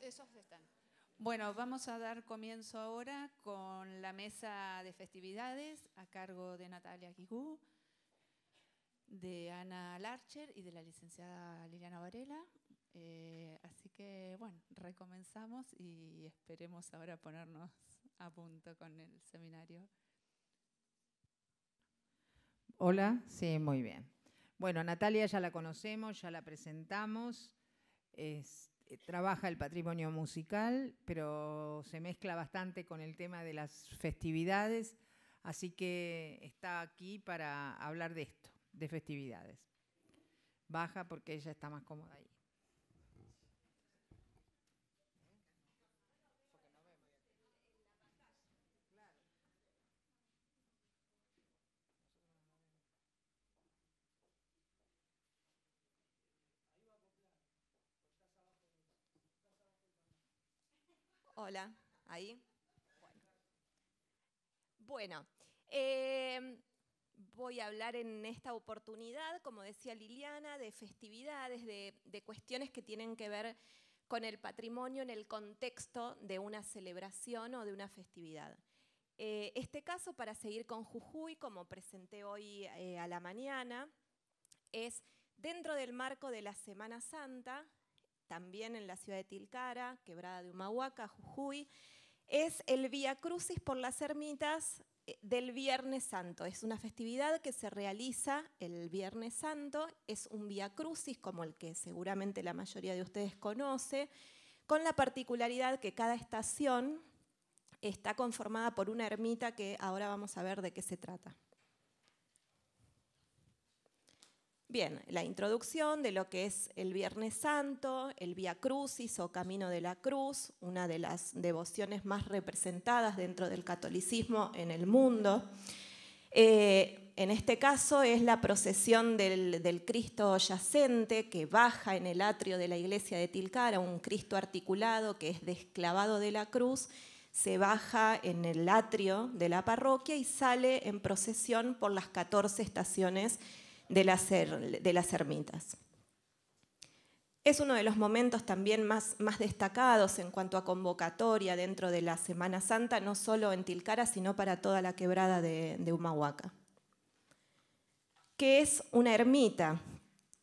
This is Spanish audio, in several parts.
esos están. Bueno, vamos a dar comienzo ahora con la mesa de festividades a cargo de Natalia Guigú, de Ana Larcher y de la licenciada Liliana Varela. Eh, así que, bueno, recomenzamos y esperemos ahora ponernos a punto con el seminario. Hola, sí, muy bien. Bueno, Natalia ya la conocemos, ya la presentamos. Eh, trabaja el patrimonio musical, pero se mezcla bastante con el tema de las festividades, así que está aquí para hablar de esto, de festividades. Baja porque ella está más cómoda ahí. Hola, ahí. Bueno, eh, voy a hablar en esta oportunidad, como decía Liliana, de festividades, de, cuestiones que tienen que ver con el patrimonio en el contexto de una celebración o de una festividad. Eh, este caso, para seguir con Jujuy, como presenté hoy eh, a la mañana, es dentro del marco de la Semana Santa, también en la ciudad de Tilcara, Quebrada de Humahuaca, Jujuy, es el Vía Crucis por las Ermitas eh, del Viernes Santo. Es una festividad que se realiza el Viernes Santo, es un Vía Crucis como el que seguramente la mayoría de ustedes conoce, con la particularidad que cada estación está conformada por una ermita que ahora vamos a ver de qué se trata. Bien, la introducción de lo que es el Viernes Santo, el Via Crucis o Camino de la Cruz, una de las devociones más representadas dentro del catolicismo en el mundo. Eh, en este caso es la procesión del, Cristo yacente que baja en el atrio de la iglesia de Tilcara, un Cristo articulado que es desclavado de la cruz, se baja en el atrio de la parroquia y sale en procesión por las 14 estaciones de las, ermitas. Es uno de los momentos también más, destacados en cuanto a convocatoria dentro de la Semana Santa, no solo en Tilcara, sino para toda la quebrada de, de Humahuaca. ¿Qué es una ermita?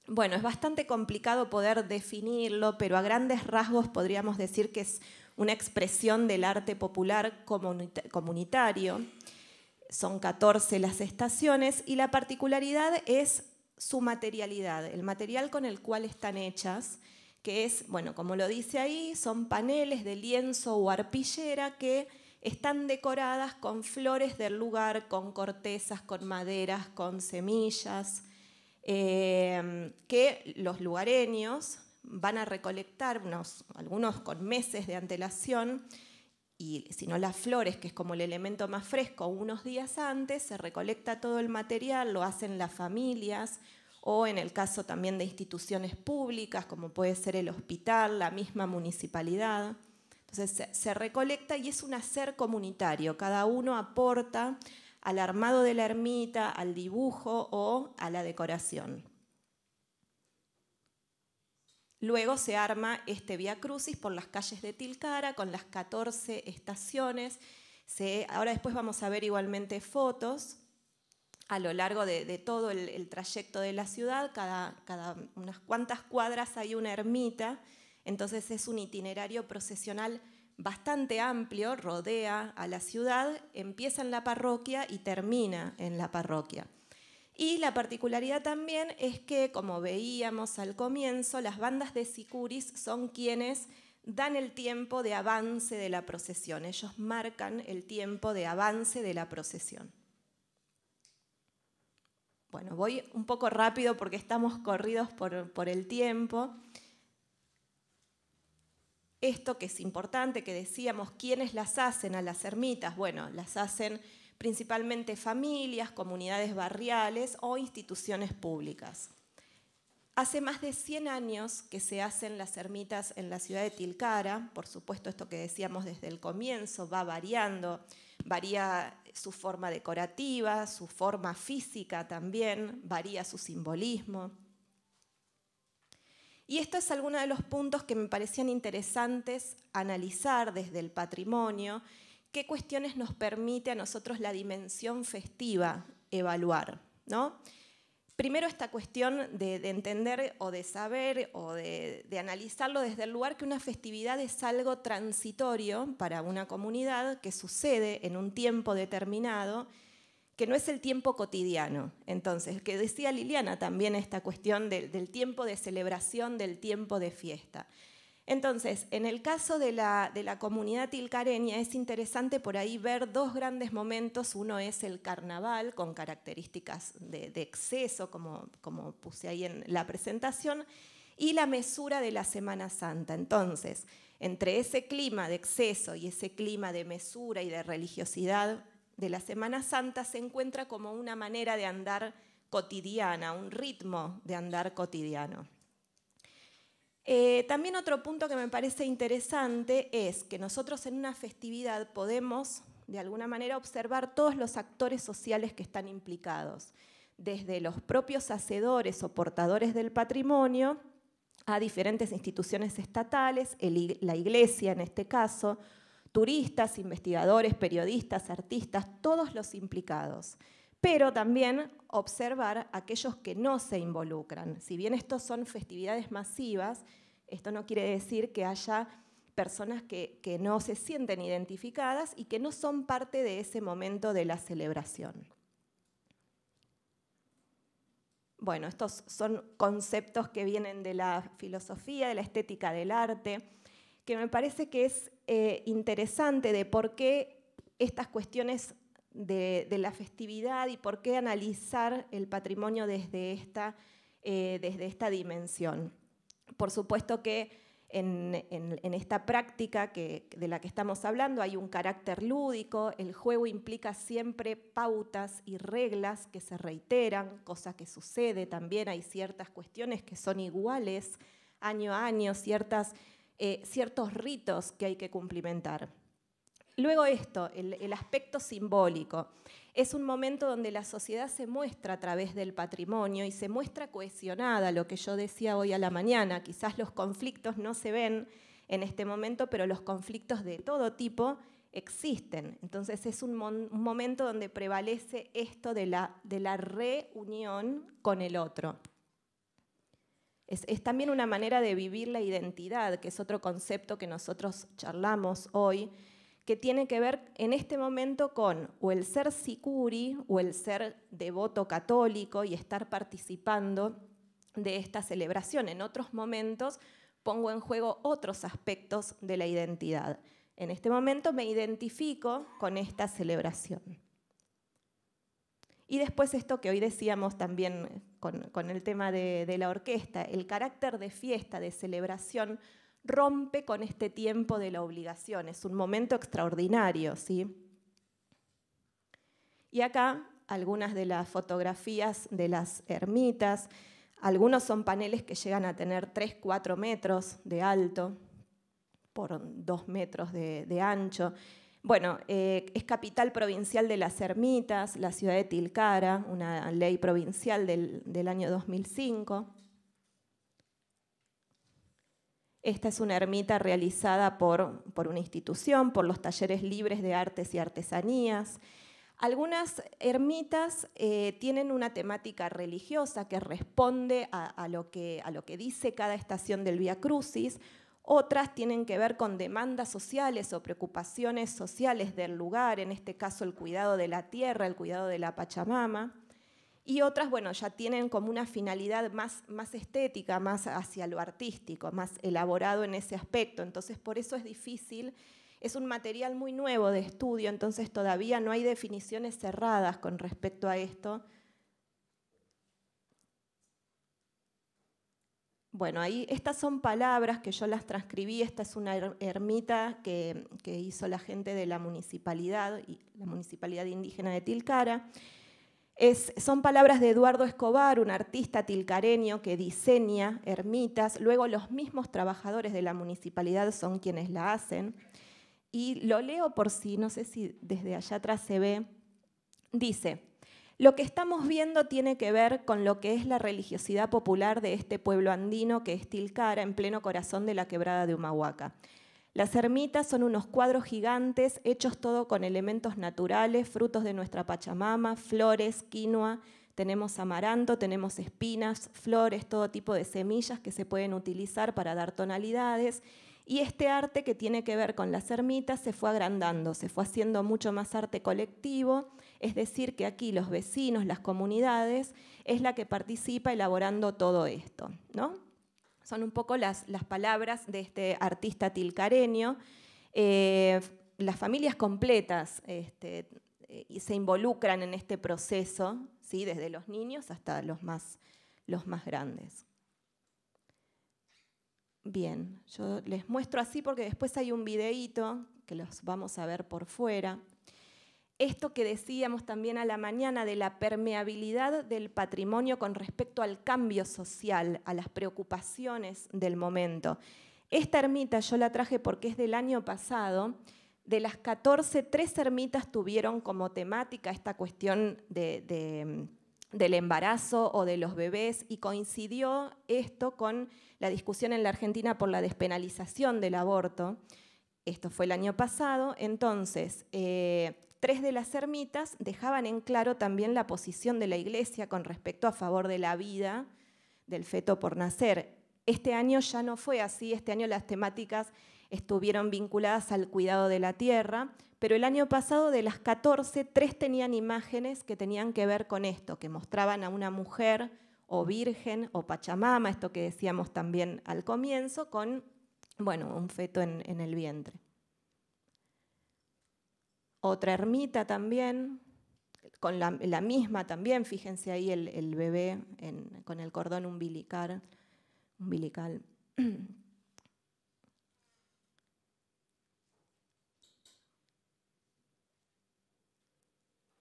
Bueno, es bastante complicado poder definirlo, pero a grandes rasgos podríamos decir que es una expresión del arte popular comunitario son 14 las estaciones y la particularidad es su materialidad, el material con el cual están hechas, que es, bueno, como lo dice ahí, son paneles de lienzo o arpillera que están decoradas con flores del lugar, con cortezas, con maderas, con semillas, em, que los lugareños van a recolectar, algunos con meses de antelación, y si no las flores, que es como el elemento más fresco, unos días antes se recolecta todo el material, lo hacen las familias o en el caso también de instituciones públicas, como puede ser el hospital, la misma municipalidad. Entonces se, recolecta y es un hacer comunitario, cada uno aporta al armado de la ermita, al dibujo o a la decoración. Luego se arma este Vía Crucis por las calles de Tilcara con las 14 estaciones. ahora después vamos a ver igualmente fotos a lo largo de, todo el, trayecto de la ciudad, cada unas cuantas cuadras hay una ermita, entonces es un itinerario procesional bastante amplio, rodea a la ciudad, empieza en la parroquia y termina en la parroquia. Y la particularidad también es que, como veíamos al comienzo, las bandas de sicuris son quienes dan el tiempo de avance de la procesión, ellos marcan el tiempo de avance de la procesión. Bueno, voy un poco rápido porque estamos corridos por, el tiempo. Esto que es importante, que decíamos, ¿quiénes las hacen a las ermitas? Bueno, las hacen principalmente familias, comunidades barriales o instituciones públicas. Hace más de 100 años que se hacen las ermitas en la ciudad de Tilcara, por supuesto esto que decíamos desde el comienzo va variando, varía su forma decorativa, su forma física también, varía su simbolismo. Y esto es alguno de los puntos que me parecían interesantes analizar desde el patrimonio qué cuestiones nos permite a nosotros la dimensión festiva evaluar. ¿no? Primero esta cuestión de, entender o de saber o de, analizarlo desde el lugar que una festividad es algo transitorio para una comunidad que sucede en un tiempo determinado que no es el tiempo cotidiano. Entonces, que decía Liliana también esta cuestión del tiempo de celebración, del tiempo de fiesta. Entonces, en el caso de la, comunidad tilcareña es interesante por ahí ver dos grandes momentos. Uno es el carnaval con características de, exceso, como puse ahí en la presentación, y la mesura de la Semana Santa. Entonces, entre ese clima de exceso y ese clima de mesura y de religiosidad de la Semana Santa se encuentra como una manera de andar cotidiana, un ritmo de andar cotidiano. Eh, también otro punto que me parece interesante es que nosotros en una festividad podemos, de alguna manera, observar todos los actores sociales que están implicados, desde los propios hacedores o portadores del patrimonio a diferentes instituciones estatales, la iglesia en este caso, turistas, investigadores, periodistas, artistas, todos los implicados pero también observar aquellos que no se involucran. Si bien estos son festividades masivas, esto no quiere decir que haya personas que, no se sienten identificadas y que no son parte de ese momento de la celebración. Bueno, estos son conceptos que vienen de la filosofía, de la estética del arte, que me parece que es eh, interesante de por qué estas cuestiones de, la festividad y por qué analizar el patrimonio desde esta, eh, desde esta dimensión. Por supuesto que en, esta práctica de la que estamos hablando hay un carácter lúdico, el juego implica siempre pautas y reglas que se reiteran, cosas que sucede también, hay ciertas cuestiones que son iguales año a año, eh, ciertos ritos que hay que cumplimentar. Luego esto, el, aspecto simbólico. Es un momento donde la sociedad se muestra a través del patrimonio y se muestra cohesionada, lo que yo decía hoy a la mañana. Quizás los conflictos no se ven en este momento, pero los conflictos de todo tipo existen. Entonces es un, momento donde prevalece esto de la, reunión con el otro. es, también una manera de vivir la identidad, que es otro concepto que nosotros charlamos hoy que tiene que ver en este momento con o el ser sicuri o el ser devoto católico y estar participando de esta celebración. En otros momentos pongo en juego otros aspectos de la identidad. En este momento me identifico con esta celebración. Y después esto que hoy decíamos también con, el tema de la orquesta, el carácter de fiesta, de celebración, rompe con este tiempo de la obligación, es un momento extraordinario, ¿sí? Y acá algunas de las fotografías de las ermitas, algunos son paneles que llegan a tener 3, 4 metros de alto por 2 metros de, ancho. Bueno, eh, es capital provincial de las ermitas, la ciudad de Tilcara, una ley provincial del, del año 2005. Esta es una ermita realizada por, una institución, por los talleres libres de artes y artesanías. Algunas ermitas eh, tienen una temática religiosa que responde a, lo que, a, lo que, dice cada estación del Via Crucis, otras tienen que ver con demandas sociales o preocupaciones sociales del lugar, en este caso el cuidado de la tierra, el cuidado de la Pachamama y otras, bueno, ya tienen como una finalidad más, más estética, más hacia lo artístico, más elaborado en ese aspecto. Entonces, por eso es difícil, es un material muy nuevo de estudio, entonces todavía no hay definiciones cerradas con respecto a esto. Bueno, ahí estas son palabras que yo las transcribí. Esta es una ermita que, que hizo la gente de la municipalidad, la municipalidad indígena de Tilcara son palabras de Eduardo Escobar, un artista tilcareño que diseña ermitas, luego los mismos trabajadores de la municipalidad son quienes la hacen. Y lo leo por si, sí, no sé si desde allá atrás se ve. Dice, lo que estamos viendo tiene que ver con lo que es la religiosidad popular de este pueblo andino que es Tilcara, en pleno corazón de la quebrada de Humahuaca. Las ermitas son unos cuadros gigantes hechos todo con elementos naturales, frutos de nuestra Pachamama, flores, quinoa, tenemos amaranto, tenemos espinas, flores, todo tipo de semillas que se pueden utilizar para dar tonalidades. Y este arte que tiene que ver con las ermitas se fue agrandando, se fue haciendo mucho más arte colectivo, es decir, que aquí los vecinos, las comunidades, es la que participa elaborando todo esto. ¿no? son un poco las, palabras de este artista tilcareño. Eh, las familias completas este, eh, se involucran en este proceso, ¿sí? desde los niños hasta los más, los más grandes. Bien, yo les muestro así porque después hay un videíto que los vamos a ver por fuera esto que decíamos también a la mañana de la permeabilidad del patrimonio con respecto al cambio social, a las preocupaciones del momento. Esta ermita yo la traje porque es del año pasado. De las 14, tres ermitas tuvieron como temática esta cuestión de, mm, del embarazo o de los bebés y coincidió esto con la discusión en la Argentina por la despenalización del aborto. Esto fue el año pasado. Entonces, eh, tres de las ermitas dejaban en claro también la posición de la Iglesia con respecto a favor de la vida del feto por nacer. Este año ya no fue así, este año las temáticas estuvieron vinculadas al cuidado de la tierra, pero el año pasado de las 14, tres tenían imágenes que tenían que ver con esto, que mostraban a una mujer o virgen o pachamama, esto que decíamos también al comienzo, con bueno, un feto en el vientre. Otra ermita también, con la, misma también, fíjense ahí el, bebé con el cordón umbilical. umbilical.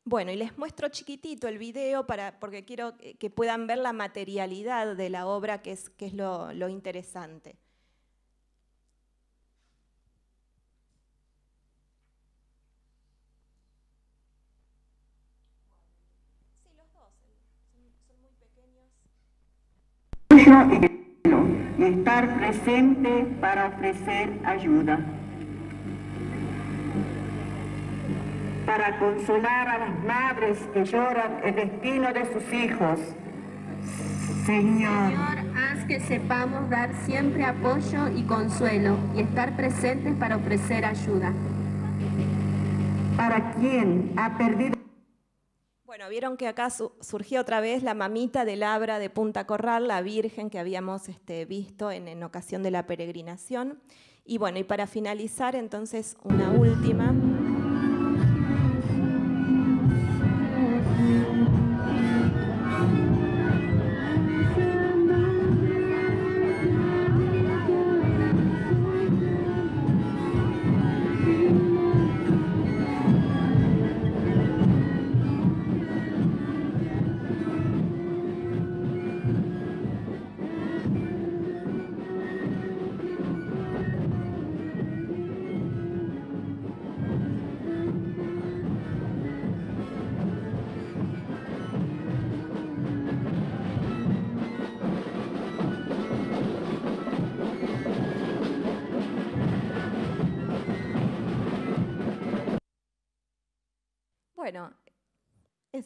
Bueno, y les muestro chiquitito el video porque quiero que puedan ver la materialidad de la obra, que es, lo interesante. y estar presente para ofrecer ayuda. Para consolar a las madres que lloran el destino de sus hijos. Señor, Señor, haz que sepamos dar siempre apoyo y consuelo y estar presentes para ofrecer ayuda. Para quien ha perdido bueno, vieron que acá surgió otra vez la mamita de Labra de Punta Corral, la Virgen que habíamos este, visto en ocasión de la peregrinación. Y bueno, y para finalizar entonces una última.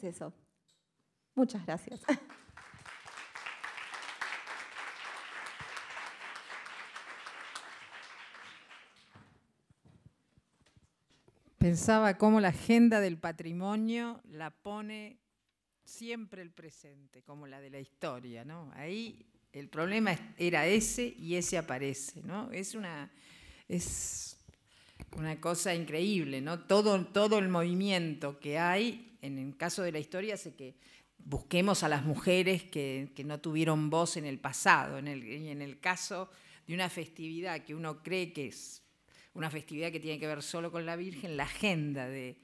eso. Muchas gracias. Pensaba cómo la agenda del patrimonio la pone siempre el presente, como la de la historia, ¿no? Ahí el problema era ese y ese aparece, ¿no? Es una es una cosa increíble, ¿no? Todo, el movimiento que hay, en el caso de la historia, hace que busquemos a las mujeres que, no tuvieron voz en el pasado. En el, en el caso de una festividad que uno cree que es una festividad que tiene que ver solo con la Virgen, la agenda de,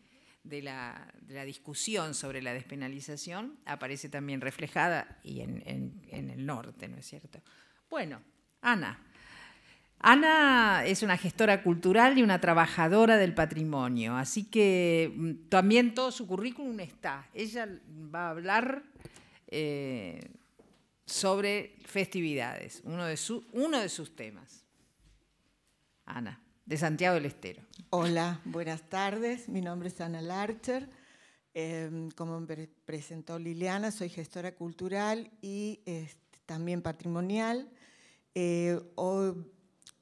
la, discusión sobre la despenalización aparece también reflejada y en, en el norte, ¿no es cierto? Bueno, Ana. Ana es una gestora cultural y una trabajadora del patrimonio, así que mm, también todo su currículum está. Ella va a hablar eh, sobre festividades, uno de, sus temas. Ana, de Santiago del Estero. Hola, buenas tardes. Mi nombre es Ana Larcher. Em, como me presentó Liliana, soy gestora cultural y este, también patrimonial. Eh, hoy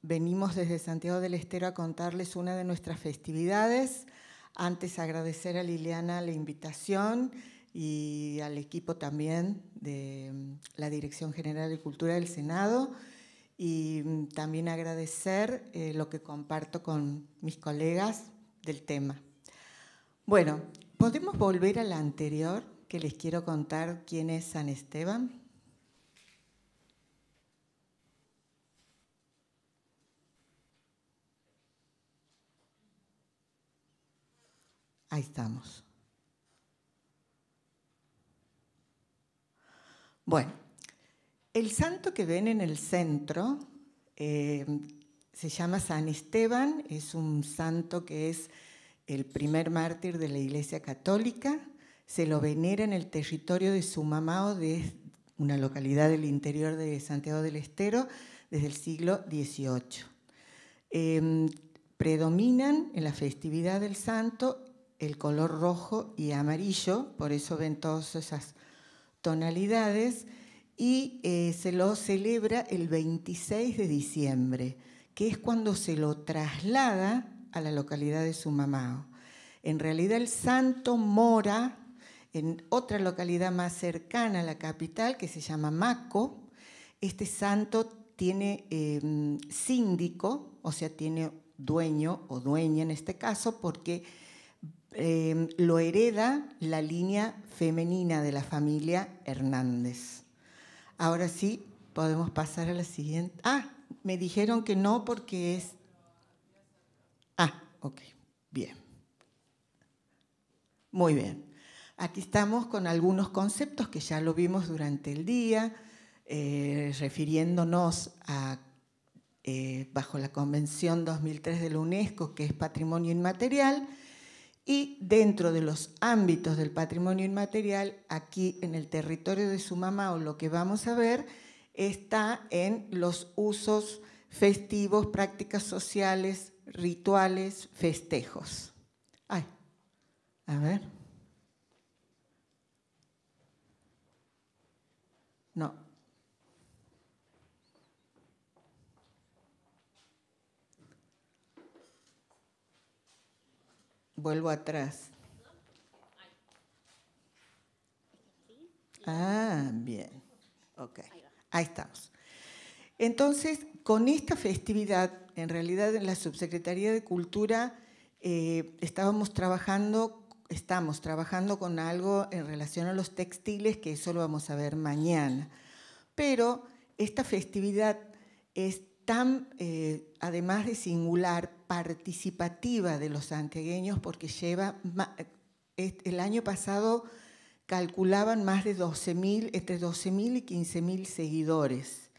venimos desde Santiago del Estero a contarles una de nuestras festividades. Antes agradecer a Liliana la invitación y al equipo también de mm, la Dirección General de Cultura del Senado y mm, también agradecer eh, lo que comparto con mis colegas del tema. Bueno, ¿podemos volver a la anterior que les quiero contar quién es San Esteban? Ahí estamos. Bueno, el santo que ven en el centro eh, se llama San Esteban, es un santo que es el primer mártir de la Iglesia Católica, se lo venera en el territorio de Sumamao, de una localidad del interior de Santiago del Estero, desde el siglo XVIII. Em, predominan en la festividad del santo el color rojo y amarillo, por eso ven todas esas tonalidades, y eh, se lo celebra el 26 de diciembre, que es cuando se lo traslada a la localidad de Sumamao. En realidad el santo mora en otra localidad más cercana a la capital, que se llama Maco. Este santo tiene eh, síndico, o sea, tiene dueño o dueña en este caso, porque Em, lo hereda la línea femenina de la familia Hernández. Ahora sí, podemos pasar a la siguiente. Ah, me dijeron que no porque es... Ah, ok, bien. Muy bien. Aquí estamos con algunos conceptos que ya lo vimos durante el día, eh, refiriéndonos a, eh, bajo la Convención 2003 de la UNESCO, que es patrimonio inmaterial, y dentro de los ámbitos del patrimonio inmaterial, aquí en el territorio de su mamá o lo que vamos a ver, está en los usos festivos, prácticas sociales, rituales, festejos. Ay, a ver. No, Vuelvo atrás. Ah, bien. Ok. Ahí estamos. Entonces, con esta festividad, en realidad en la Subsecretaría de Cultura eh, estábamos trabajando, estamos trabajando con algo en relación a los textiles, que eso lo vamos a ver mañana. Pero esta festividad es tan, eh, además de singular, participativa de los santiagueños porque lleva, el año pasado calculaban más de 12.000, entre 12.000 y 15.000 seguidores.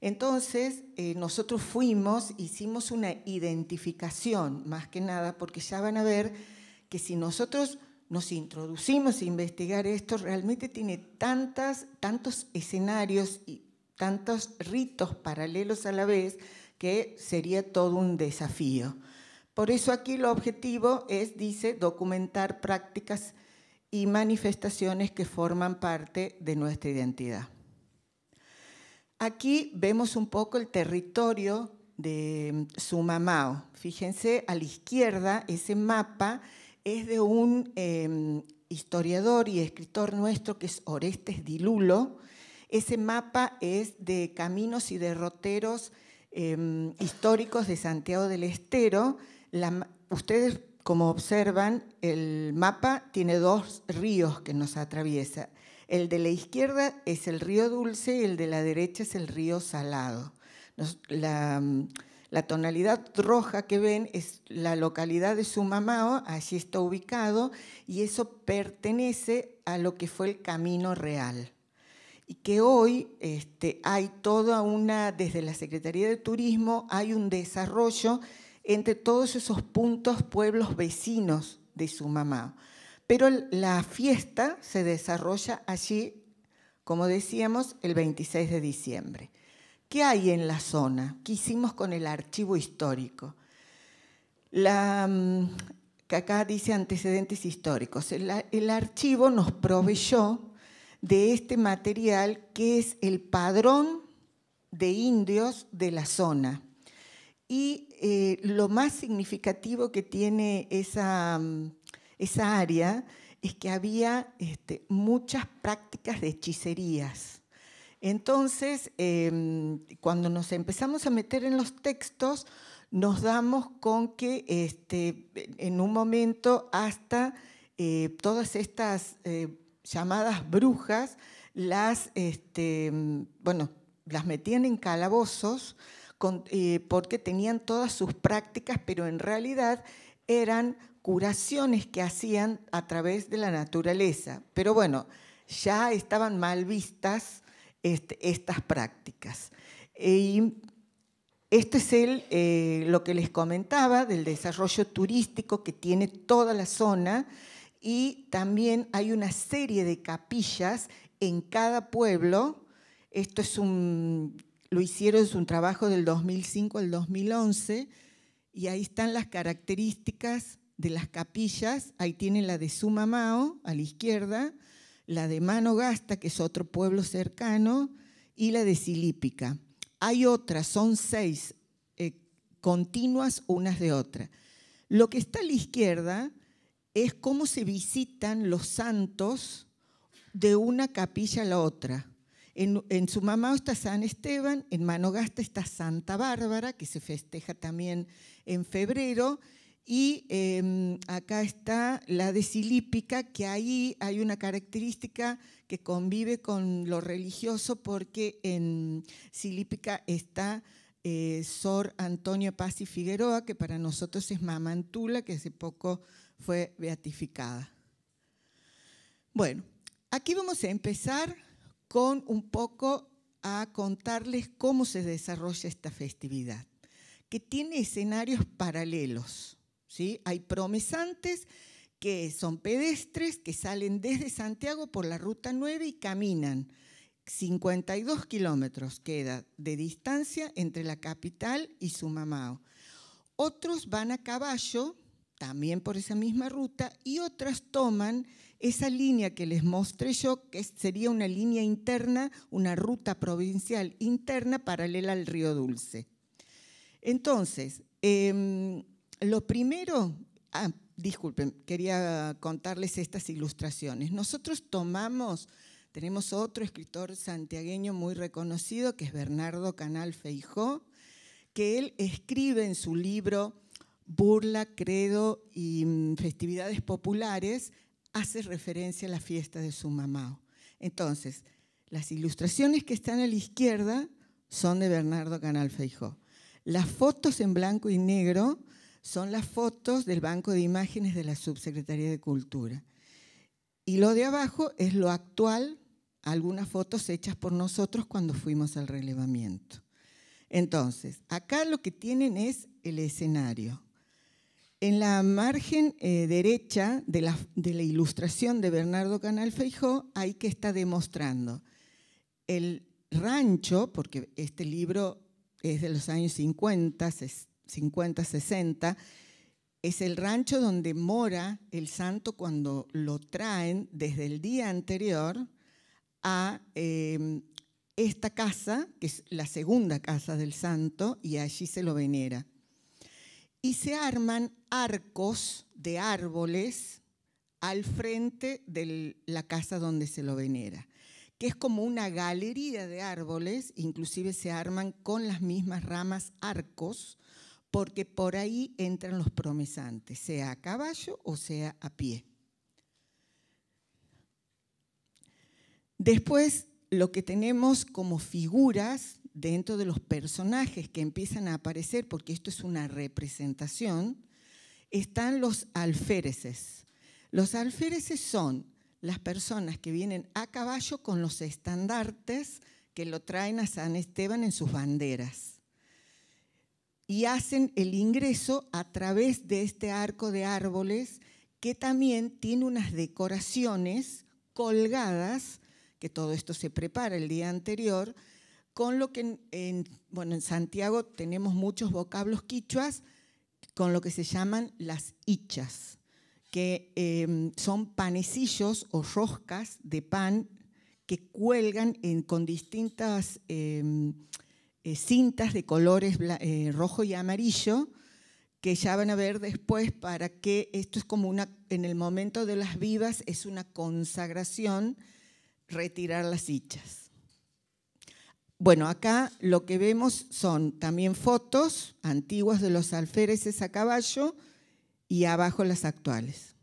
Entonces, eh, nosotros fuimos, hicimos una identificación, más que nada, porque ya van a ver que si nosotros nos introducimos a investigar esto, realmente tiene tantas, tantos escenarios y tantos ritos paralelos a la vez, que sería todo un desafío. Por eso aquí el objetivo es, dice, documentar prácticas y manifestaciones que forman parte de nuestra identidad. Aquí vemos un poco el territorio de mm, Sumamao. Fíjense a la izquierda, ese mapa es de un em, historiador y escritor nuestro que es Orestes Dilulo. Ese mapa es de caminos y derroteros Em, históricos de Santiago del Estero. ustedes, como observan, el mapa tiene dos ríos que nos atraviesa. El de la izquierda es el río dulce y el de la derecha es el río salado. la, la tonalidad roja que ven es la localidad de Sumamao, allí está ubicado, y eso pertenece a lo que fue el Camino Real y que hoy este, hay toda una, desde la Secretaría de Turismo, hay un desarrollo entre todos esos puntos, pueblos vecinos de su mamá. Pero la fiesta se desarrolla allí, como decíamos, el 26 de diciembre. ¿Qué hay en la zona? ¿Qué hicimos con el archivo histórico? Mm, que acá dice antecedentes históricos. el archivo nos proveyó de este material que es el padrón de indios de la zona. Y eh, lo más significativo que tiene esa, mm, esa área es que había este, muchas prácticas de hechicerías. Entonces, em, cuando nos empezamos a meter en los textos, nos damos con que este, en un momento hasta eh, todas estas eh, llamadas brujas, las, este, bueno, las metían en calabozos eh, porque tenían todas sus prácticas, pero en realidad eran curaciones que hacían a través de la naturaleza. Pero bueno, ya estaban mal vistas este, estas prácticas. E, y es el, eh, lo que les comentaba del desarrollo turístico que tiene toda la zona y también hay una serie de capillas en cada pueblo. Esto es un, lo hicieron, es un trabajo del 2005 al 2011 y ahí están las características de las capillas. Ahí tienen la de Sumamao, a la izquierda, la de Manogasta, que es otro pueblo cercano, y la de Silípica. Hay otras, son seis, eh, continuas unas de otras. Lo que está a la izquierda es cómo se visitan los santos de una capilla a la otra. En, su mamá está San Esteban, en Manogasta está Santa Bárbara, que se festeja también en febrero, y em, acá está la de Silípica, que ahí hay una característica que convive con lo religioso, porque en Silípica está eh, Sor Antonio Paz y Figueroa, que para nosotros es Mamantula, que hace poco fue beatificada. Bueno, aquí vamos a empezar con un poco a contarles cómo se desarrolla esta festividad, que tiene escenarios paralelos. ¿sí? Hay promesantes que son pedestres, que salen desde Santiago por la Ruta 9 y caminan 52 kilómetros, queda de distancia entre la capital y Sumamao. Otros van a caballo también por esa misma ruta y otras toman esa línea que les mostré yo, que sería una línea interna, una ruta provincial interna paralela al río Dulce. Entonces, em, lo primero, ah, disculpen, quería contarles estas ilustraciones. Nosotros tomamos, tenemos otro escritor santiagueño muy reconocido, que es Bernardo Canal Feijó, que él escribe en su libro burla, credo y mm, festividades populares, hace referencia a la fiesta de su mamá. Entonces, las ilustraciones que están a la izquierda son de Bernardo Canal Feijó. Las fotos en blanco y negro son las fotos del banco de imágenes de la Subsecretaría de Cultura. Y lo de abajo es lo actual, algunas fotos hechas por nosotros cuando fuimos al relevamiento. Entonces, acá lo que tienen es el escenario. En la margen eh, derecha de la, ilustración de Bernardo Canal Feijó, hay que está demostrando el rancho, porque este libro es de los años 50, 50, 60, es el rancho donde mora el santo cuando lo traen desde el día anterior a em, esta casa, que es la segunda casa del santo, y allí se lo venera y se arman arcos de árboles al frente de la casa donde se lo venera, que es como una galería de árboles, inclusive se arman con las mismas ramas arcos, porque por ahí entran los promesantes, sea a caballo o sea a pie. Después, lo que tenemos como figuras dentro de los personajes que empiezan a aparecer, porque esto es una representación, están los alféreces. Los alféreces son las personas que vienen a caballo con los estandartes que lo traen a San Esteban en sus banderas. Y hacen el ingreso a través de este arco de árboles que también tiene unas decoraciones colgadas, que todo esto se prepara el día anterior, con lo que en, Santiago tenemos muchos vocablos quichuas, con lo que se llaman las ichas que em, son panecillos o roscas de pan que cuelgan con distintas em, eh, cintas de colores eh, rojo y amarillo, que ya van a ver después para que esto es como una, en el momento de las vivas es una consagración retirar las hichas. Bueno, acá lo que vemos son también fotos antiguas de los alféreces a caballo y abajo las actuales.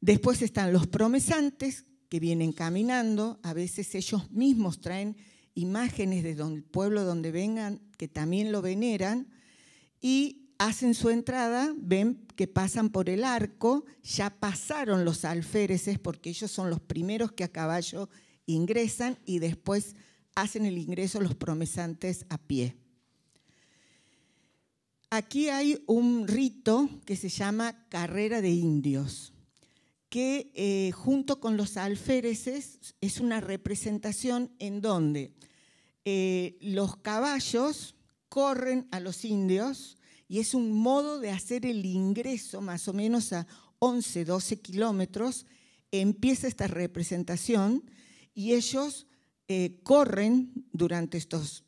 Después están los promesantes que vienen caminando, a veces ellos mismos traen imágenes de pueblo donde vengan, que también lo veneran, y hacen su entrada, ven que pasan por el arco, ya pasaron los alféreces porque ellos son los primeros que a caballo ingresan y después hacen el ingreso los promesantes a pie. Aquí hay un rito que se llama carrera de indios, que eh, junto con los alféreces es una representación en donde eh, los caballos corren a los indios y es un modo de hacer el ingreso más o menos a 11, 12 kilómetros. Empieza esta representación y ellos eh, corren durante estos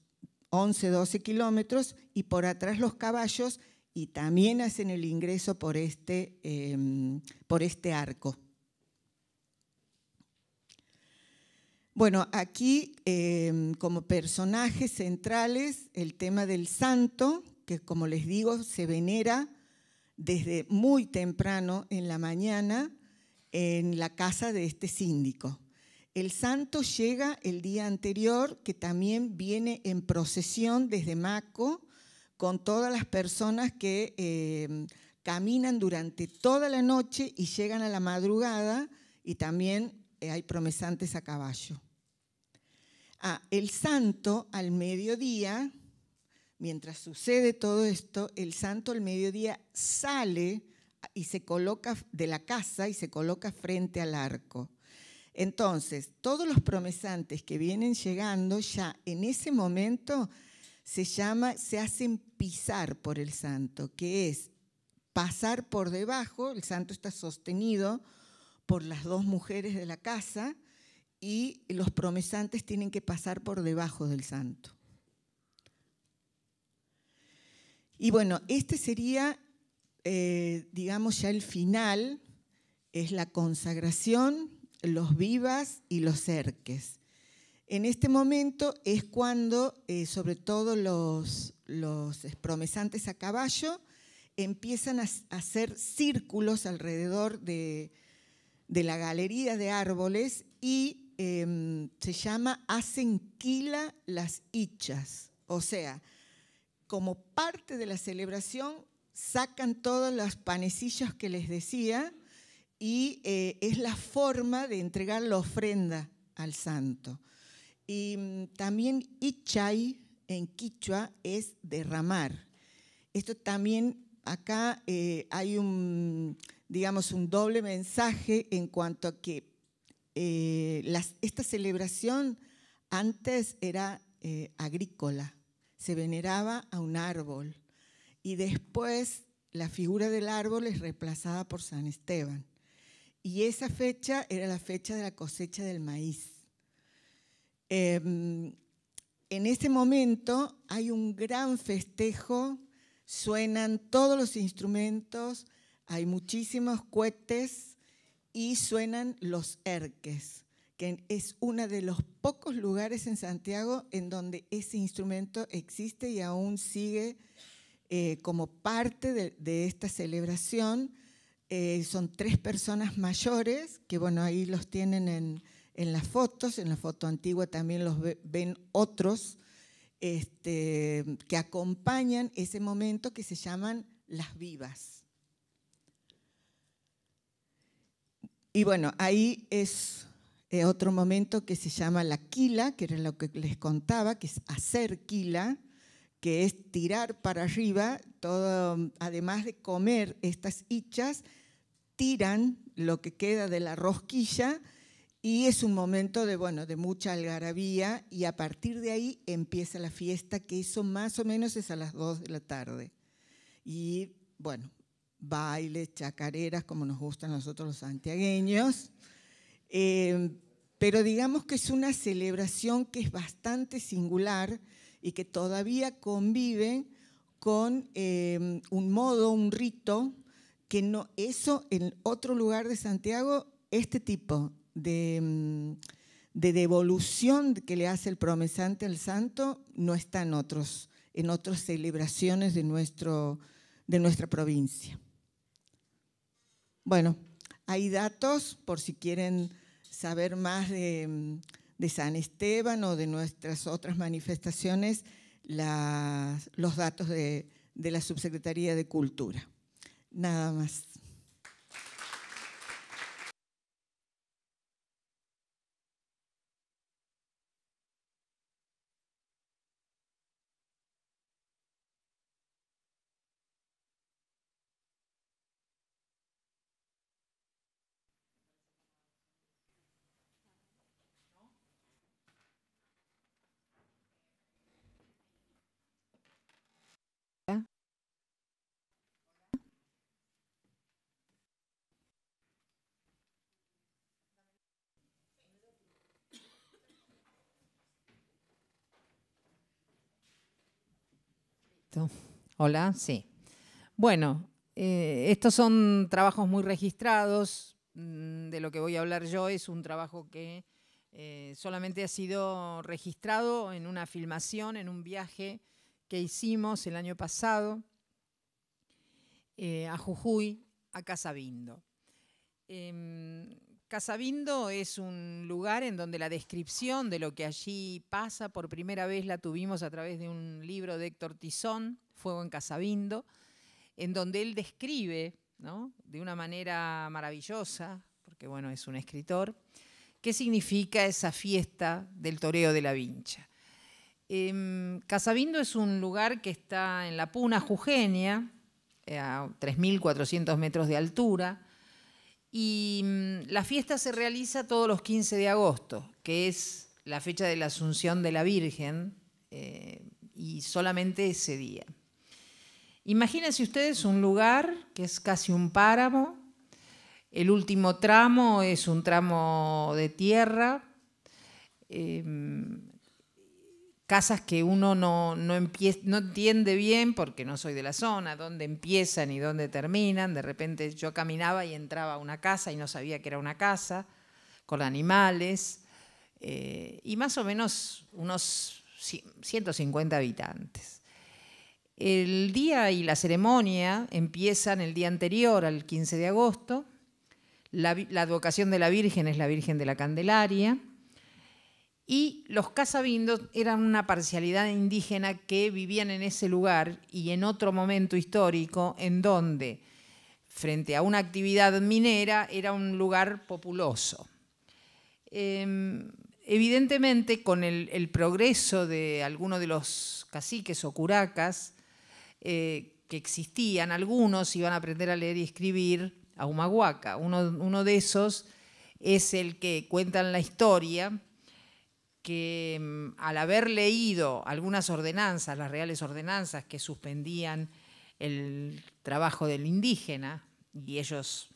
11, 12 kilómetros y por atrás los caballos y también hacen el ingreso por este, em, por este arco. Bueno, aquí em, como personajes centrales el tema del santo, que como les digo se venera desde muy temprano en la mañana en la casa de este síndico. El santo llega el día anterior, que también viene en procesión desde Maco, con todas las personas que eh, caminan durante toda la noche y llegan a la madrugada, y también eh, hay promesantes a caballo. Ah, el santo al mediodía, mientras sucede todo esto, el santo al mediodía sale ah, y se coloca de la casa y se coloca frente al arco. Entonces, todos los promesantes que vienen llegando ya en ese momento se llama, se hacen pisar por el santo, que es pasar por debajo, el santo está sostenido por las dos mujeres de la casa y los promesantes tienen que pasar por debajo del santo. Y bueno, este sería, eh, digamos, ya el final, es la consagración los vivas y los cerques. En este momento es cuando, eh, sobre todo los, los promesantes a caballo, empiezan a hacer círculos alrededor de, la galería de árboles y em, se llama hacen quila las hichas. O sea, como parte de la celebración, sacan todos los panecillos que les decía y eh, es la forma de entregar la ofrenda al santo. Y mm, también Ichay en quichua es derramar. Esto también acá eh, hay un, digamos, un doble mensaje en cuanto a que eh, esta celebración antes era agrícola, se veneraba a un árbol y después la figura del árbol es reemplazada por San Esteban. Y esa fecha era la fecha de la cosecha del maíz. Em, en ese momento hay un gran festejo, suenan todos los instrumentos, hay muchísimos cohetes y suenan los erques, que es uno de los pocos lugares en Santiago en donde ese instrumento existe y aún sigue eh, como parte de esta celebración eh, son tres personas mayores, que bueno, ahí los tienen en, las fotos, en la foto antigua también los ven otros, este, que acompañan ese momento que se llaman las vivas. Y bueno, ahí es eh, otro momento que se llama la quila, que era lo que les contaba, que es hacer quila, que es tirar para arriba, todo, además de comer estas hichas, tiran lo que queda de la rosquilla y es un momento de, bueno, de mucha algarabía y a partir de ahí empieza la fiesta, que eso más o menos es a las 2 de la tarde. Y bueno, bailes, chacareras, como nos gustan nosotros los santiagueños. Eh, pero digamos que es una celebración que es bastante singular y que todavía convive con eh, un modo, un rito, que no, eso en otro lugar de Santiago, este tipo mm, de, devolución que le hace el promesante al santo no está en otros, en otras celebraciones de, nuestro, de nuestra provincia. Bueno, hay datos por si quieren saber más de mm, de San Esteban o de nuestras otras manifestaciones los datos de, de la Subsecretaría de Cultura. Nada más. Hola, sí. Bueno, eh, estos son trabajos muy registrados. Mm, de lo que voy a hablar yo es un trabajo que eh, solamente ha sido registrado en una filmación, en un viaje que hicimos el año pasado eh, a Jujuy, a Casabindo. Em, Casabindo es un lugar en donde la descripción de lo que allí pasa por primera vez la tuvimos a través de un libro de Héctor Tizón, Fuego en Casabindo, en donde él describe de una manera maravillosa, porque bueno, es un escritor, qué significa esa fiesta del toreo de la vincha. Em, Casabindo es un lugar que está en la Puna Jujeña, eh, a 3.400 metros de altura, y mm, la fiesta se realiza todos los 15 de agosto, que es la fecha de la Asunción de la Virgen, eh, y solamente ese día. Imagínense ustedes un lugar que es casi un páramo, el último tramo es un tramo de tierra, eh, casas que uno no, no entiende bien porque no soy de la zona, dónde empiezan y dónde terminan. De repente yo caminaba y entraba a una casa y no sabía que era una casa, con animales, eh, y más o menos unos 150 habitantes. El día y la ceremonia empiezan el día anterior al 15 de agosto. la advocación de la Virgen es la Virgen de la Candelaria. Y los casabindos eran una parcialidad indígena que vivían en ese lugar y en otro momento histórico en donde, frente a una actividad minera, era un lugar populoso. Em, evidentemente, con el, progreso de algunos de los caciques o curacas eh, que existían, algunos iban a aprender a leer y escribir a Humahuaca. Uno, uno de esos es el que cuentan la historia que mm, al haber leído algunas ordenanzas, las reales ordenanzas que suspendían el trabajo del indígena, y ellos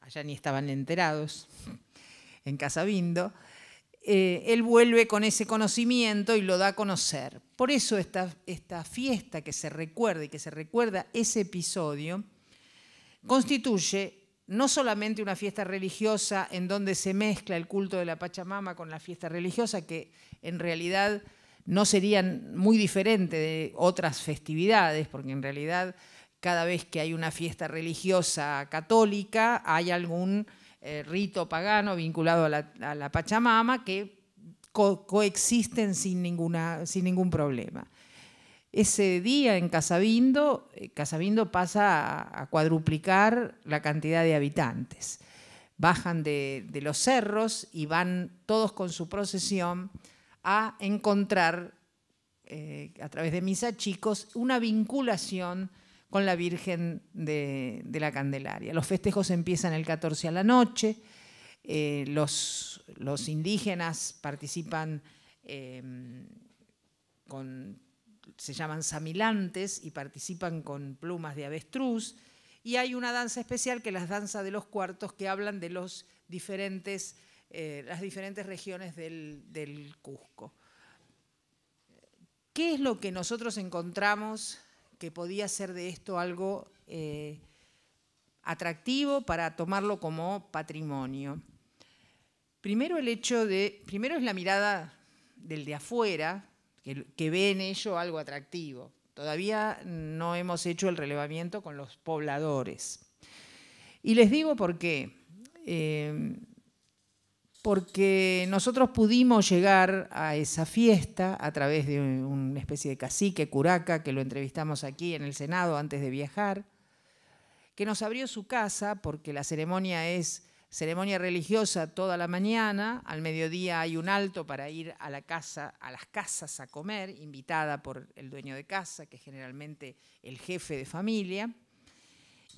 allá ni estaban enterados, en Casabindo, eh, él vuelve con ese conocimiento y lo da a conocer. Por eso esta fiesta que se recuerda y que se recuerda ese episodio constituye no solamente una fiesta religiosa en donde se mezcla el culto de la Pachamama con la fiesta religiosa, que en realidad no serían muy diferentes de otras festividades, porque en realidad cada vez que hay una fiesta religiosa católica hay algún eh, rito pagano vinculado a la, Pachamama que coexisten sin ningún problema. Ese día en Casabindo, eh, Casabindo pasa a, cuadruplicar la cantidad de habitantes. Bajan de, los cerros y van todos con su procesión a encontrar, eh, a través de misa chicos, una vinculación con la Virgen de, la Candelaria. Los festejos empiezan el 14 a la noche, eh, los, indígenas participan em, con se llaman samilantes y participan con plumas de avestruz. Y hay una danza especial que es la danza de los cuartos que hablan de diferentes, eh, las diferentes regiones del, del Cusco. ¿Qué es lo que nosotros encontramos que podía ser de esto algo eh, atractivo para tomarlo como patrimonio? Primero el hecho de, primero es la mirada del de afuera, que, ve en ello algo atractivo. Todavía no hemos hecho el relevamiento con los pobladores. Y les digo por qué. Em, porque nosotros pudimos llegar a esa fiesta a través de una especie de cacique, curaca, que lo entrevistamos aquí en el Senado antes de viajar, que nos abrió su casa porque la ceremonia es ceremonia religiosa toda la mañana, al mediodía hay un alto para ir a la casa, a las casas a comer, invitada por el dueño de casa, que es generalmente el jefe de familia,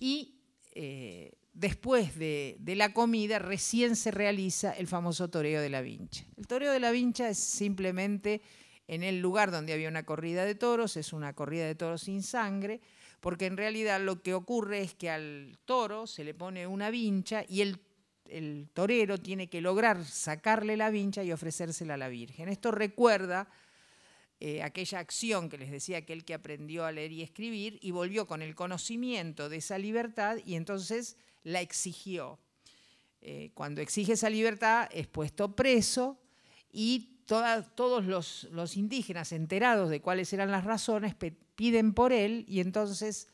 y eh, después de, de, la comida recién se realiza el famoso toreo de la vincha. El toreo de la vincha es simplemente en el lugar donde había una corrida de toros, es una corrida de toros sin sangre, porque en realidad lo que ocurre es que al toro se le pone una vincha y el el torero tiene que lograr sacarle la vincha y ofrecérsela a la Virgen. Esto recuerda eh, aquella acción que les decía aquel que aprendió a leer y escribir y volvió con el conocimiento de esa libertad y entonces la exigió. Eh, cuando exige esa libertad es puesto preso y todos los, indígenas enterados de cuáles eran las razones piden por él y entonces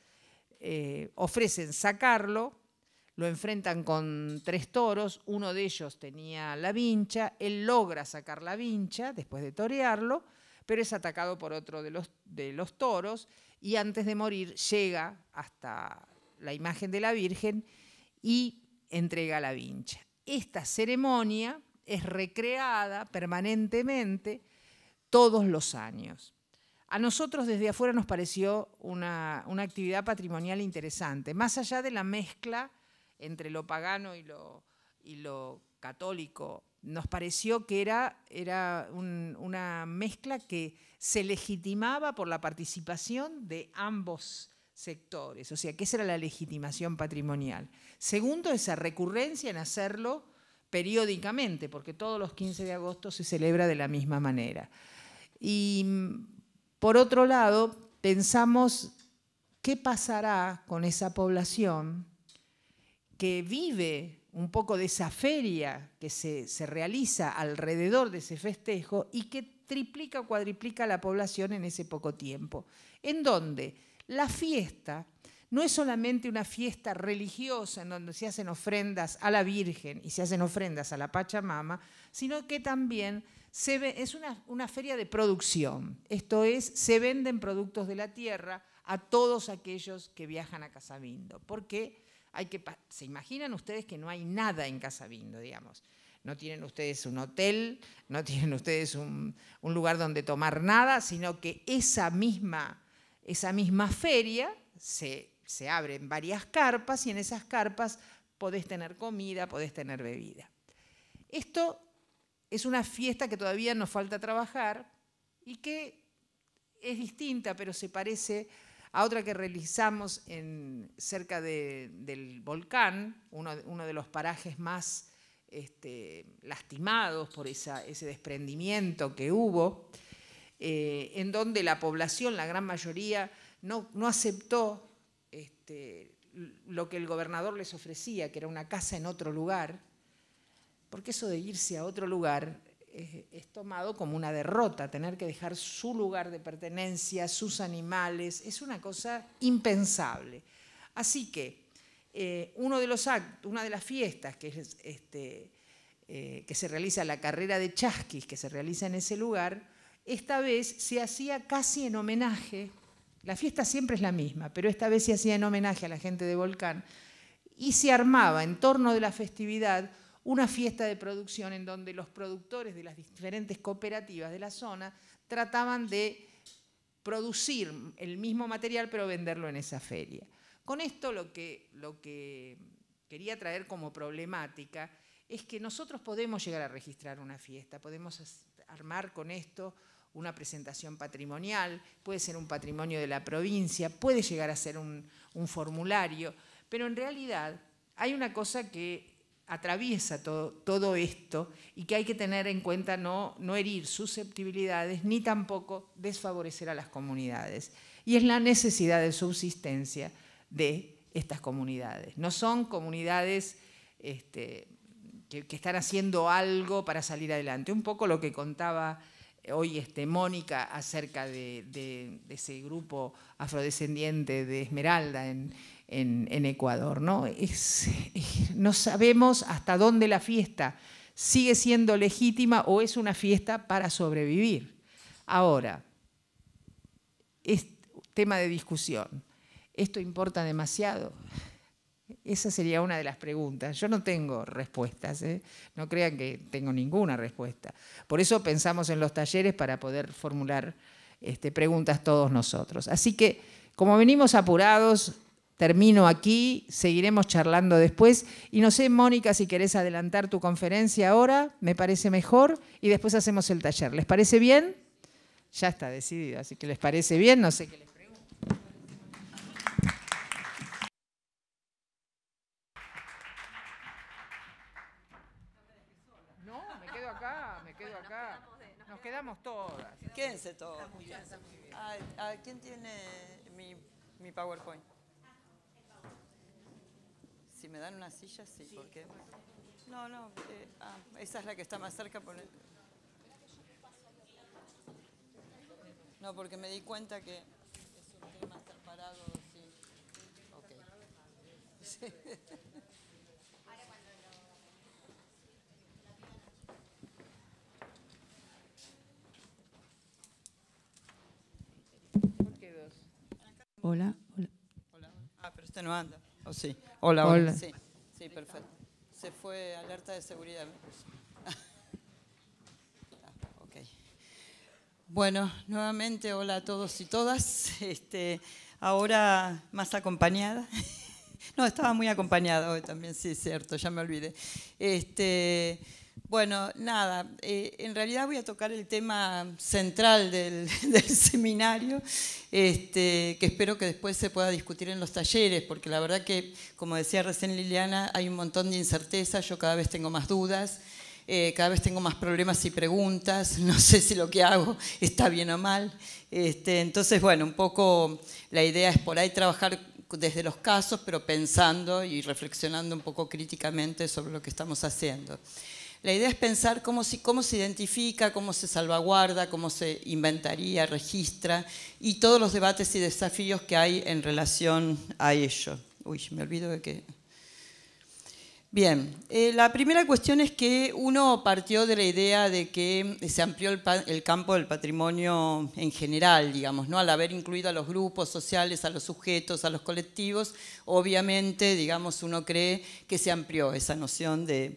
eh, ofrecen sacarlo lo enfrentan con tres toros, uno de ellos tenía la vincha, él logra sacar la vincha después de torearlo, pero es atacado por otro de los, de los toros y antes de morir llega hasta la imagen de la Virgen y entrega la vincha. Esta ceremonia es recreada permanentemente todos los años. A nosotros desde afuera nos pareció una, una, actividad patrimonial interesante, más allá de la mezcla entre lo pagano y lo, católico. Nos pareció que era, una mezcla que se legitimaba por la participación de ambos sectores, o sea, que esa era la legitimación patrimonial. Segundo, esa recurrencia en hacerlo periódicamente, porque todos los 15 de agosto se celebra de la misma manera. Y por otro lado, pensamos qué pasará con esa población que vive un poco de esa feria que se, realiza alrededor de ese festejo y que triplica o cuadriplica la población en ese poco tiempo. En donde la fiesta no es solamente una fiesta religiosa en donde se hacen ofrendas a la Virgen y se hacen ofrendas a la Pachamama, sino que también es una, una feria de producción. Esto es, se venden productos de la tierra a todos aquellos que viajan a Casabindo. Porque que, ¿Se imaginan ustedes que no hay nada en Casa digamos? No tienen ustedes un hotel, no tienen ustedes un, lugar donde tomar nada, sino que esa misma, esa misma feria se, se en varias carpas y en esas carpas podés tener comida, podés tener bebida. Esto es una fiesta que todavía nos falta trabajar y que es distinta, pero se parece a otra que realizamos en, cerca del volcán, uno, de los parajes más este, lastimados por ese desprendimiento que hubo, eh, en donde la población, la gran mayoría, no, aceptó este, lo que el gobernador les ofrecía, que era una casa en otro lugar, porque eso de irse a otro lugar es, tomado como una derrota, tener que dejar su lugar de pertenencia, sus animales, es una cosa impensable. Así que eh, uno de los una de las fiestas que, este, eh, que se realiza, la carrera de chasquis que se realiza en ese lugar, esta vez se hacía casi en homenaje, la fiesta siempre es la misma, pero esta vez se hacía en homenaje a la gente de Volcán, y se armaba en torno de la festividad una fiesta de producción en donde los productores de las diferentes cooperativas de la zona trataban de producir el mismo material pero venderlo en esa feria. Con esto lo que, lo que quería traer como problemática es que nosotros podemos llegar a registrar una fiesta, podemos armar con esto una presentación patrimonial, puede ser un patrimonio de la provincia, puede llegar a ser un, un formulario, pero en realidad hay una cosa que atraviesa todo, todo, esto y que hay que tener en cuenta no, no herir susceptibilidades ni tampoco desfavorecer a las comunidades. Y es la necesidad de subsistencia de estas comunidades. No son comunidades este, que, están haciendo algo para salir adelante. Un poco lo que contaba hoy este, Mónica acerca de, de ese grupo afrodescendiente de Esmeralda en, en, Ecuador. ¿no? no sabemos hasta dónde la fiesta sigue siendo legítima o es una fiesta para sobrevivir. Ahora, es tema de discusión. ¿Esto importa demasiado? Esa sería una de las preguntas. Yo no tengo respuestas, ¿eh? no crean que tengo ninguna respuesta. Por eso pensamos en los talleres para poder formular este, preguntas todos nosotros. Así que, como venimos apurados, termino aquí, seguiremos charlando después. Y no sé, Mónica, si querés adelantar tu conferencia ahora, me parece mejor, y después hacemos el taller. ¿Les parece bien? Ya está decidido, así que les parece bien, no sé qué les pregunto. No, me quedo acá, me quedo acá. Nos quedamos todas. Quédense todas. ¿A ¿Quién tiene mi PowerPoint? dan una silla? Sí, porque... No, no, eh, ah, esa es la que está más cerca No, porque me di cuenta que es un tema estar parado, sí. Ok. Hola, hola. Hola. Ah, pero este no anda. Oh, hola, hola. Sí, sí, perfecto. Se fue alerta de seguridad. okay. Bueno, nuevamente hola a todos y todas. Este, ahora más acompañada. no, estaba muy acompañada hoy también, sí, cierto, ya me olvidé. Este, bueno, nada, eh, en realidad voy a tocar el tema central del, seminario, este, que espero que después se pueda discutir en los talleres, porque la verdad que, como decía recién Liliana, hay un montón de incertezas, yo cada vez tengo más dudas, eh, cada vez tengo más problemas y preguntas, no sé si lo que hago está bien o mal. Este, entonces, bueno, un poco la idea es por ahí trabajar desde los casos, pero pensando y reflexionando un poco críticamente sobre lo que estamos haciendo. La idea es pensar cómo, se identifica, cómo se salvaguarda, cómo se inventaría, registra y todos los debates y desafíos que hay en relación a ello. Uy, me olvido de que Bien, eh, la primera cuestión es que uno partió de la idea de que se amplió el, campo del patrimonio en general, digamos, ¿no? Al haber incluido a los grupos sociales, a los sujetos, a los colectivos, obviamente, digamos, uno cree que se amplió esa noción de,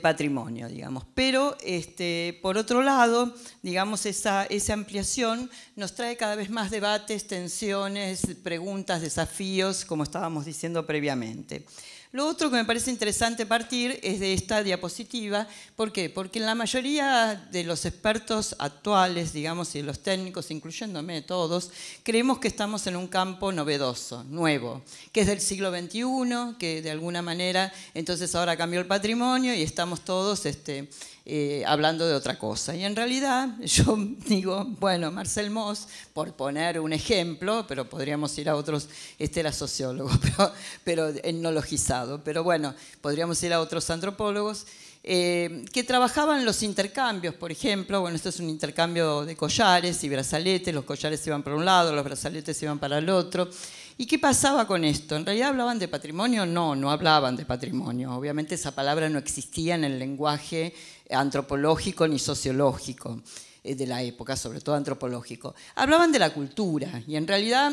patrimonio, digamos. Pero, este, por otro lado, digamos, esa ampliación nos trae cada vez más debates, tensiones, preguntas, desafíos, como estábamos diciendo previamente. Lo otro que me parece interesante partir es de esta diapositiva. ¿Por qué? Porque la mayoría de los expertos actuales, digamos, y los técnicos, incluyéndome todos, creemos que estamos en un campo novedoso, nuevo, que es del siglo XXI, que de alguna manera, entonces ahora cambió el patrimonio y estamos todos... Este, eh, hablando de otra cosa. Y en realidad yo digo, bueno, Marcel Moss, por poner un ejemplo, pero podríamos ir a otros, este era sociólogo, pero, pero etnologizado, pero bueno, podríamos ir a otros antropólogos. Eh, que trabajaban los intercambios, por ejemplo, bueno, esto es un intercambio de collares y brazaletes, los collares iban para un lado, los brazaletes iban para el otro. ¿Y qué pasaba con esto? ¿En realidad hablaban de patrimonio? No, no hablaban de patrimonio. Obviamente esa palabra no existía en el lenguaje antropológico ni sociológico eh, de la época, sobre todo antropológico. Hablaban de la cultura y en realidad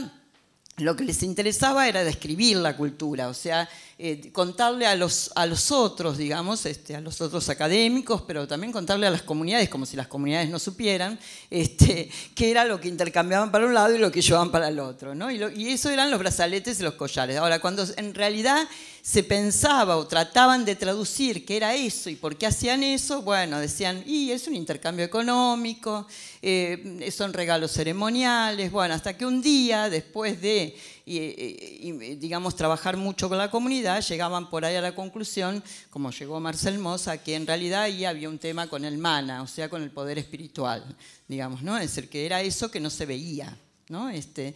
lo que les interesaba era describir la cultura, o sea, eh, contarle a los, a los otros, digamos, este, a los otros académicos, pero también contarle a las comunidades, como si las comunidades no supieran, este, qué era lo que intercambiaban para un lado y lo que llevaban para el otro. Y, eso eran los brazaletes y los collares. Ahora, cuando en realidad se pensaba o trataban de traducir qué era eso y por qué hacían eso, bueno, decían, y es un intercambio económico, eh, son regalos ceremoniales, bueno, hasta que un día, después de y, digamos, trabajar mucho con la comunidad, llegaban por ahí a la conclusión, como llegó Marcel Moza, que en realidad ahí había un tema con el mana, o sea, con el poder espiritual, digamos, ¿no? Es decir, que era eso que no se veía, ¿no? Este,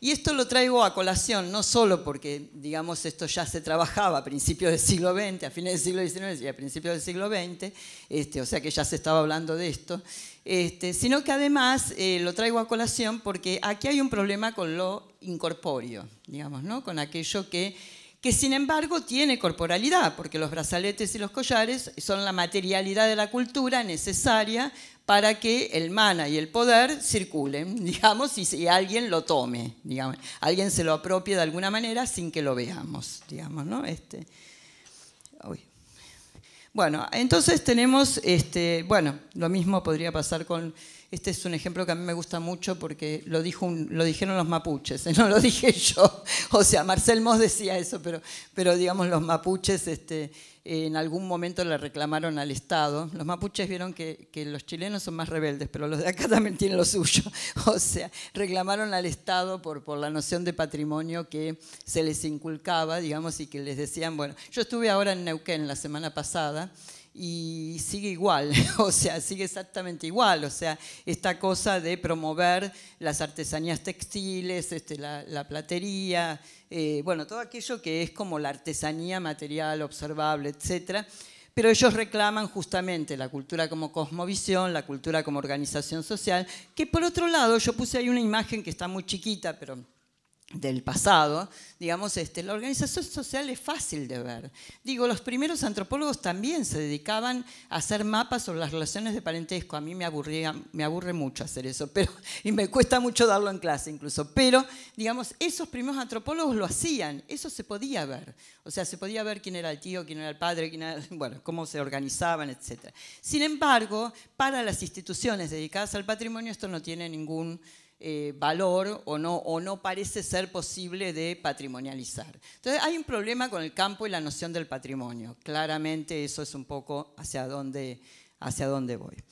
y esto lo traigo a colación, no solo porque, digamos, esto ya se trabajaba a principios del siglo XX, a fines del siglo XIX y a principios del siglo XX, este, o sea que ya se estaba hablando de esto, este, sino que además eh, lo traigo a colación porque aquí hay un problema con lo incorpóreo, digamos, ¿no? con aquello que, que sin embargo tiene corporalidad, porque los brazaletes y los collares son la materialidad de la cultura necesaria para que el mana y el poder circulen, digamos, y, alguien lo tome, digamos, alguien se lo apropie de alguna manera sin que lo veamos, digamos, ¿no? Este, Bueno, entonces tenemos, este, bueno, lo mismo podría pasar con este es un ejemplo que a mí me gusta mucho porque lo, dijo lo dijeron los mapuches, no lo dije yo. O sea, Marcel Moss decía eso, pero, pero digamos los mapuches este, en algún momento le reclamaron al Estado. Los mapuches vieron que, los chilenos son más rebeldes, pero los de acá también tienen lo suyo. O sea, reclamaron al Estado por, por la noción de patrimonio que se les inculcaba, digamos, y que les decían, bueno, yo estuve ahora en Neuquén la semana pasada y sigue igual, o sea, sigue exactamente igual, o sea, esta cosa de promover las artesanías textiles, este, la, platería, eh, bueno, todo aquello que es como la artesanía material, observable, etc. Pero ellos reclaman justamente la cultura como cosmovisión, la cultura como organización social, que por otro lado, yo puse ahí una imagen que está muy chiquita, pero del pasado, digamos, este, la organización social es fácil de ver. Digo, los primeros antropólogos también se dedicaban a hacer mapas sobre las relaciones de parentesco. A mí me, aburría, me aburre mucho hacer eso, pero, y me cuesta mucho darlo en clase incluso. Pero, digamos, esos primeros antropólogos lo hacían, eso se podía ver. O sea, se podía ver quién era el tío, quién era el padre, quién bueno, cómo se organizaban, etc. Sin embargo, para las instituciones dedicadas al patrimonio esto no tiene ningún eh, valor o no, o no parece ser posible de patrimonializar. Entonces hay un problema con el campo y la noción del patrimonio. Claramente eso es un poco hacia dónde, hacia voy.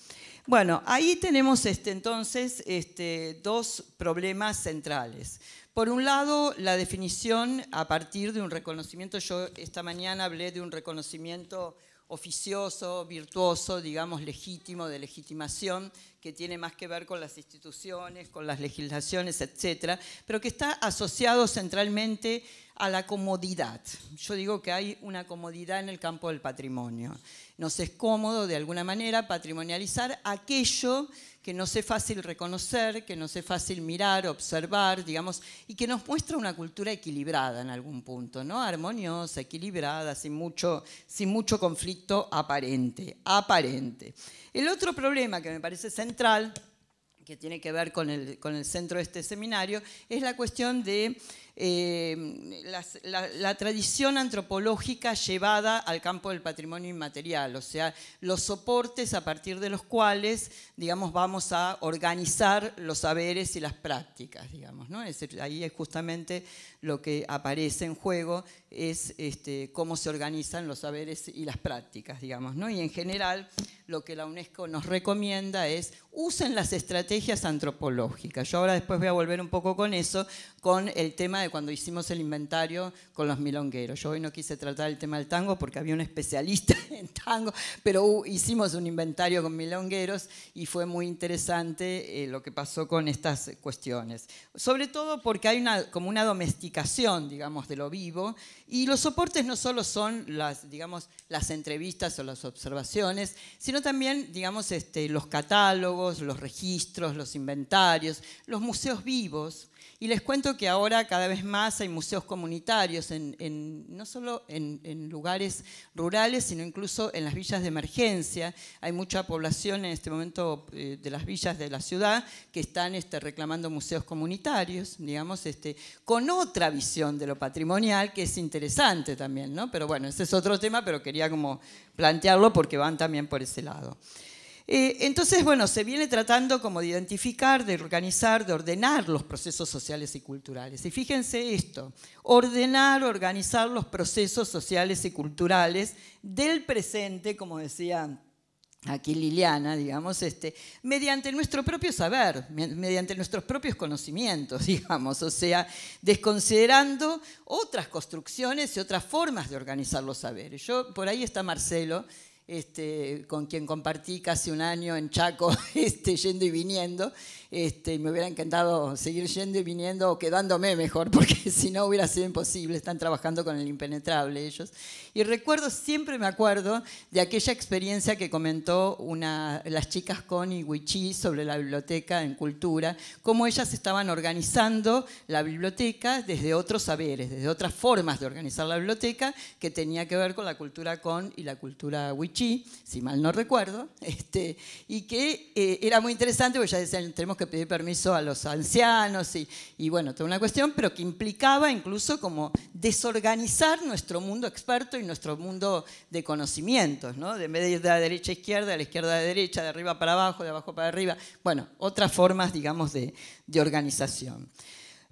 Bueno, ahí tenemos este, entonces este, dos problemas centrales. Por un lado, la definición a partir de un reconocimiento, yo esta mañana hablé de un reconocimiento oficioso, virtuoso, digamos, legítimo, de legitimación, que tiene más que ver con las instituciones, con las legislaciones, etcétera, pero que está asociado centralmente a la comodidad. Yo digo que hay una comodidad en el campo del patrimonio. Nos es cómodo, de alguna manera, patrimonializar aquello que no es fácil reconocer, que no es fácil mirar, observar, digamos, y que nos muestra una cultura equilibrada en algún punto, ¿no? Armoniosa, equilibrada, sin mucho, sin mucho conflicto aparente, aparente. El otro problema que me parece central, que tiene que ver con el centro de este seminario, es la cuestión de Em, la, tradición antropológica llevada al campo del patrimonio inmaterial, o sea, los soportes a partir de los cuales, digamos, vamos a organizar los saberes y las prácticas, digamos, ¿no? ahí es justamente lo que aparece en juego es este, cómo se organizan los saberes y las prácticas, digamos, ¿no? Y en general lo que la UNESCO nos recomienda es usen las estrategias antropológicas. Yo ahora después voy a volver un poco con eso, con el tema de cuando hicimos el inventario con los milongueros. Yo hoy no quise tratar el tema del tango porque había un especialista en tango, pero hicimos un inventario con milongueros y fue muy interesante eh, lo que pasó con estas cuestiones. Sobre todo porque hay una, como una domesticación, digamos, de lo vivo y los soportes no solo son las, digamos, las entrevistas o las observaciones, sino también digamos, este, los catálogos, los registros, los inventarios, los museos vivos, y les cuento que ahora cada vez más hay museos comunitarios, no solo en, lugares rurales, sino incluso en las villas de emergencia. Hay mucha población en este momento eh, de las villas de la ciudad que están este, reclamando museos comunitarios, digamos, este, con otra visión de lo patrimonial que es interesante también, ¿no? Pero bueno, ese es otro tema, pero quería como plantearlo porque van también por ese lado. Eh, entonces, bueno, se viene tratando como de identificar, de organizar, de ordenar los procesos sociales y culturales. Y fíjense esto, ordenar, organizar los procesos sociales y culturales del presente, como decía aquí Liliana, digamos, este, mediante nuestro propio saber, mediante nuestros propios conocimientos, digamos, o sea, desconsiderando otras construcciones y otras formas de organizar los saberes. Yo, por ahí está Marcelo, este, con quien compartí casi un año en Chaco, este, yendo y viniendo, este, me hubiera encantado seguir yendo y viniendo o quedándome mejor, porque si no hubiera sido imposible. Están trabajando con el impenetrable ellos. Y recuerdo, siempre me acuerdo de aquella experiencia que comentó una, las chicas con Wichí sobre la biblioteca en cultura, cómo ellas estaban organizando la biblioteca desde otros saberes, desde otras formas de organizar la biblioteca que tenía que ver con la cultura con y la cultura Wichí, si mal no recuerdo, este, y que eh, era muy interesante porque ya decían, tenemos que que pedir permiso a los ancianos y, bueno, toda una cuestión, pero que implicaba incluso como desorganizar nuestro mundo experto y nuestro mundo de conocimientos, ¿no? De medio de la derecha a izquierda, de la izquierda a derecha, de arriba para abajo, de abajo para arriba, bueno, otras formas, digamos, de, organización.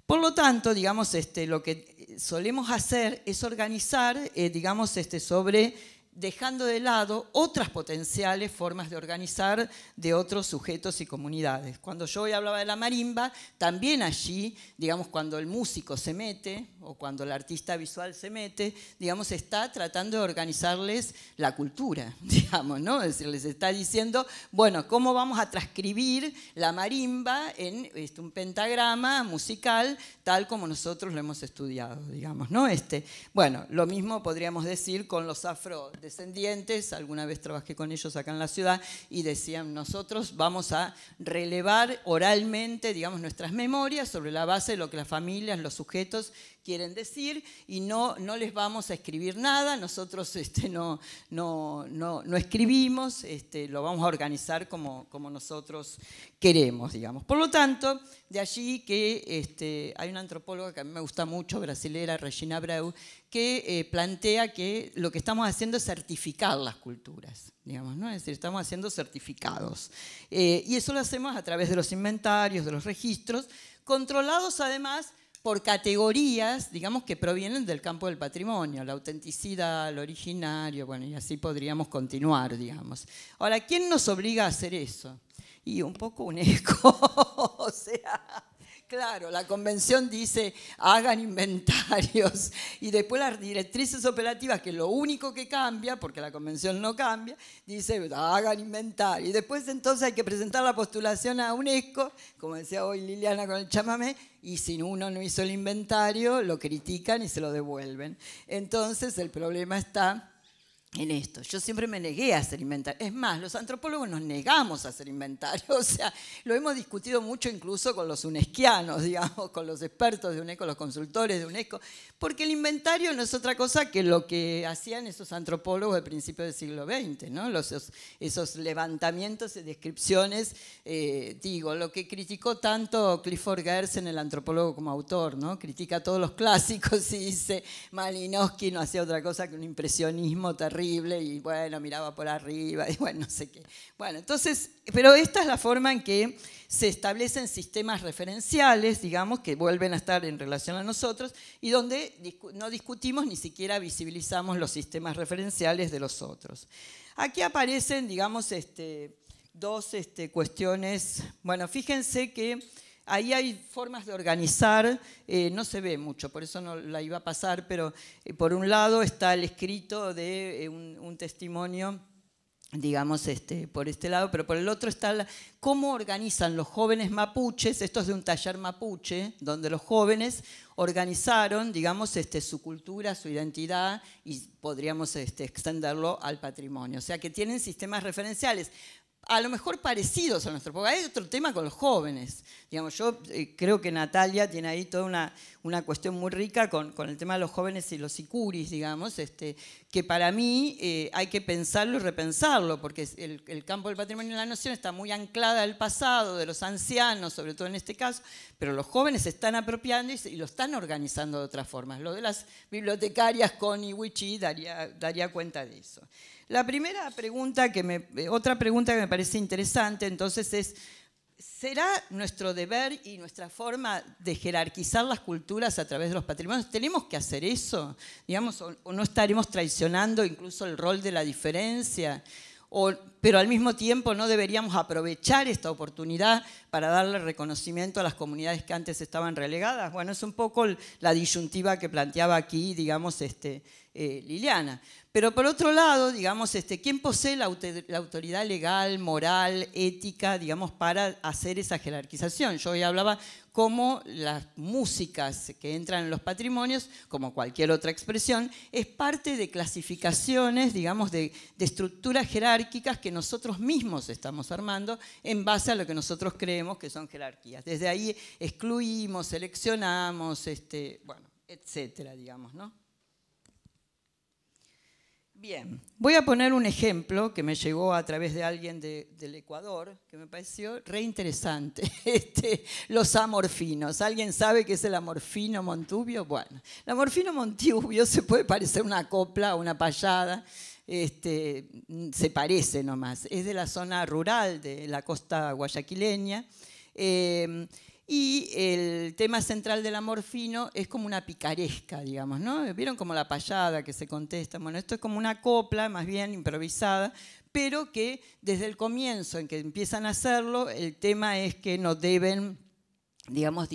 Por lo tanto, digamos, este, lo que solemos hacer es organizar, eh, digamos, este, sobre dejando de lado otras potenciales formas de organizar de otros sujetos y comunidades. Cuando yo hoy hablaba de la marimba, también allí, digamos, cuando el músico se mete, o cuando el artista visual se mete, digamos, está tratando de organizarles la cultura, digamos, ¿no? Es decir, les está diciendo, bueno, ¿cómo vamos a transcribir la marimba en este, un pentagrama musical tal como nosotros lo hemos estudiado, digamos, ¿no? Este, bueno, lo mismo podríamos decir con los afrodescendientes, alguna vez trabajé con ellos acá en la ciudad y decían, nosotros vamos a relevar oralmente, digamos, nuestras memorias sobre la base de lo que las familias, los sujetos quieren decir y no, no les vamos a escribir nada, nosotros este, no, no, no, escribimos, este, lo vamos a organizar como, como nosotros queremos, digamos. Por lo tanto, de allí que este, hay una antropóloga que a mí me gusta mucho, brasilera, Regina Brau, que eh, plantea que lo que estamos haciendo es certificar las culturas, digamos, ¿no? Es decir, estamos haciendo certificados. Eh, y eso lo hacemos a través de los inventarios, de los registros, controlados además por categorías, digamos, que provienen del campo del patrimonio, la autenticidad, lo originario, bueno, y así podríamos continuar, digamos. Ahora, ¿quién nos obliga a hacer eso? Y un poco un eco, o sea... Claro, la convención dice hagan inventarios y después las directrices operativas, que es lo único que cambia, porque la convención no cambia, dice hagan inventario. Y después entonces hay que presentar la postulación a UNESCO, como decía hoy Liliana con el chamamé, y si uno no hizo el inventario, lo critican y se lo devuelven. Entonces el problema está en esto. Yo siempre me negué a hacer inventario. Es más, los antropólogos nos negamos a hacer inventario. O sea, lo hemos discutido mucho incluso con los unesquianos, digamos, con los expertos de UNESCO, los consultores de UNESCO, porque el inventario no es otra cosa que lo que hacían esos antropólogos de principios del siglo XX, ¿no? Los, esos, levantamientos y descripciones, eh, digo, lo que criticó tanto Clifford Gersen, el antropólogo como autor, ¿no? Critica todos los clásicos y dice, Malinowski no hacía otra cosa que un impresionismo terrible y bueno, miraba por arriba y bueno, no sé qué. Bueno, entonces, pero esta es la forma en que se establecen sistemas referenciales, digamos, que vuelven a estar en relación a nosotros y donde no discutimos ni siquiera visibilizamos los sistemas referenciales de los otros. Aquí aparecen, digamos, este, dos este, cuestiones. Bueno, fíjense que Ahí hay formas de organizar, eh, no se ve mucho, por eso no la iba a pasar, pero eh, por un lado está el escrito de eh, un, testimonio digamos, este, por este lado, pero por el otro está cómo organizan los jóvenes mapuches, esto es de un taller mapuche, donde los jóvenes organizaron, digamos, este, su cultura, su identidad y podríamos este, extenderlo al patrimonio. O sea que tienen sistemas referenciales, a lo mejor parecidos a nuestro, porque hay otro tema con los jóvenes. Digamos, yo eh, creo que Natalia tiene ahí toda una, una cuestión muy rica con, el tema de los jóvenes y los sicuris, digamos, este, que para mí eh, hay que pensarlo y repensarlo, porque el, campo del patrimonio y la noción está muy anclada al pasado, de los ancianos, sobre todo en este caso, pero los jóvenes se están apropiando y, lo están organizando de otras formas. Lo de las bibliotecarias con Iwichi daría, daría cuenta de eso. La primera pregunta que me, eh, otra pregunta que me parece interesante entonces es, ¿será nuestro deber y nuestra forma de jerarquizar las culturas a través de los patrimonios? ¿Tenemos que hacer eso? Digamos, o no estaremos traicionando incluso el rol de la diferencia? O, pero al mismo tiempo no deberíamos aprovechar esta oportunidad para darle reconocimiento a las comunidades que antes estaban relegadas. Bueno, es un poco la disyuntiva que planteaba aquí, digamos, este, eh, Liliana. Pero por otro lado, digamos, este, ¿quién posee la, autoridad legal, moral, ética, digamos, para hacer esa jerarquización? Yo hoy hablaba cómo las músicas que entran en los patrimonios, como cualquier otra expresión, es parte de clasificaciones, digamos, de, de estructuras jerárquicas que nosotros mismos estamos armando en base a lo que nosotros creemos que son jerarquías. Desde ahí excluimos, seleccionamos, este, bueno, etcétera, digamos, ¿no? Bien, voy a poner un ejemplo que me llegó a través de alguien del Ecuador, que me pareció re interesante, este, los amorfinos. ¿Alguien sabe qué es el amorfino montubio? Bueno, el amorfino montubio se puede parecer una copla, una payada, este, se parece nomás. Es de la zona rural de la costa guayaquileña. Eh, y el tema central del amor fino es como una picaresca, digamos, ¿no? ¿Vieron como la payada que se contesta? Bueno, esto es como una copla, más bien improvisada, pero que desde el comienzo en que empiezan a hacerlo, el tema es que no deben digamos,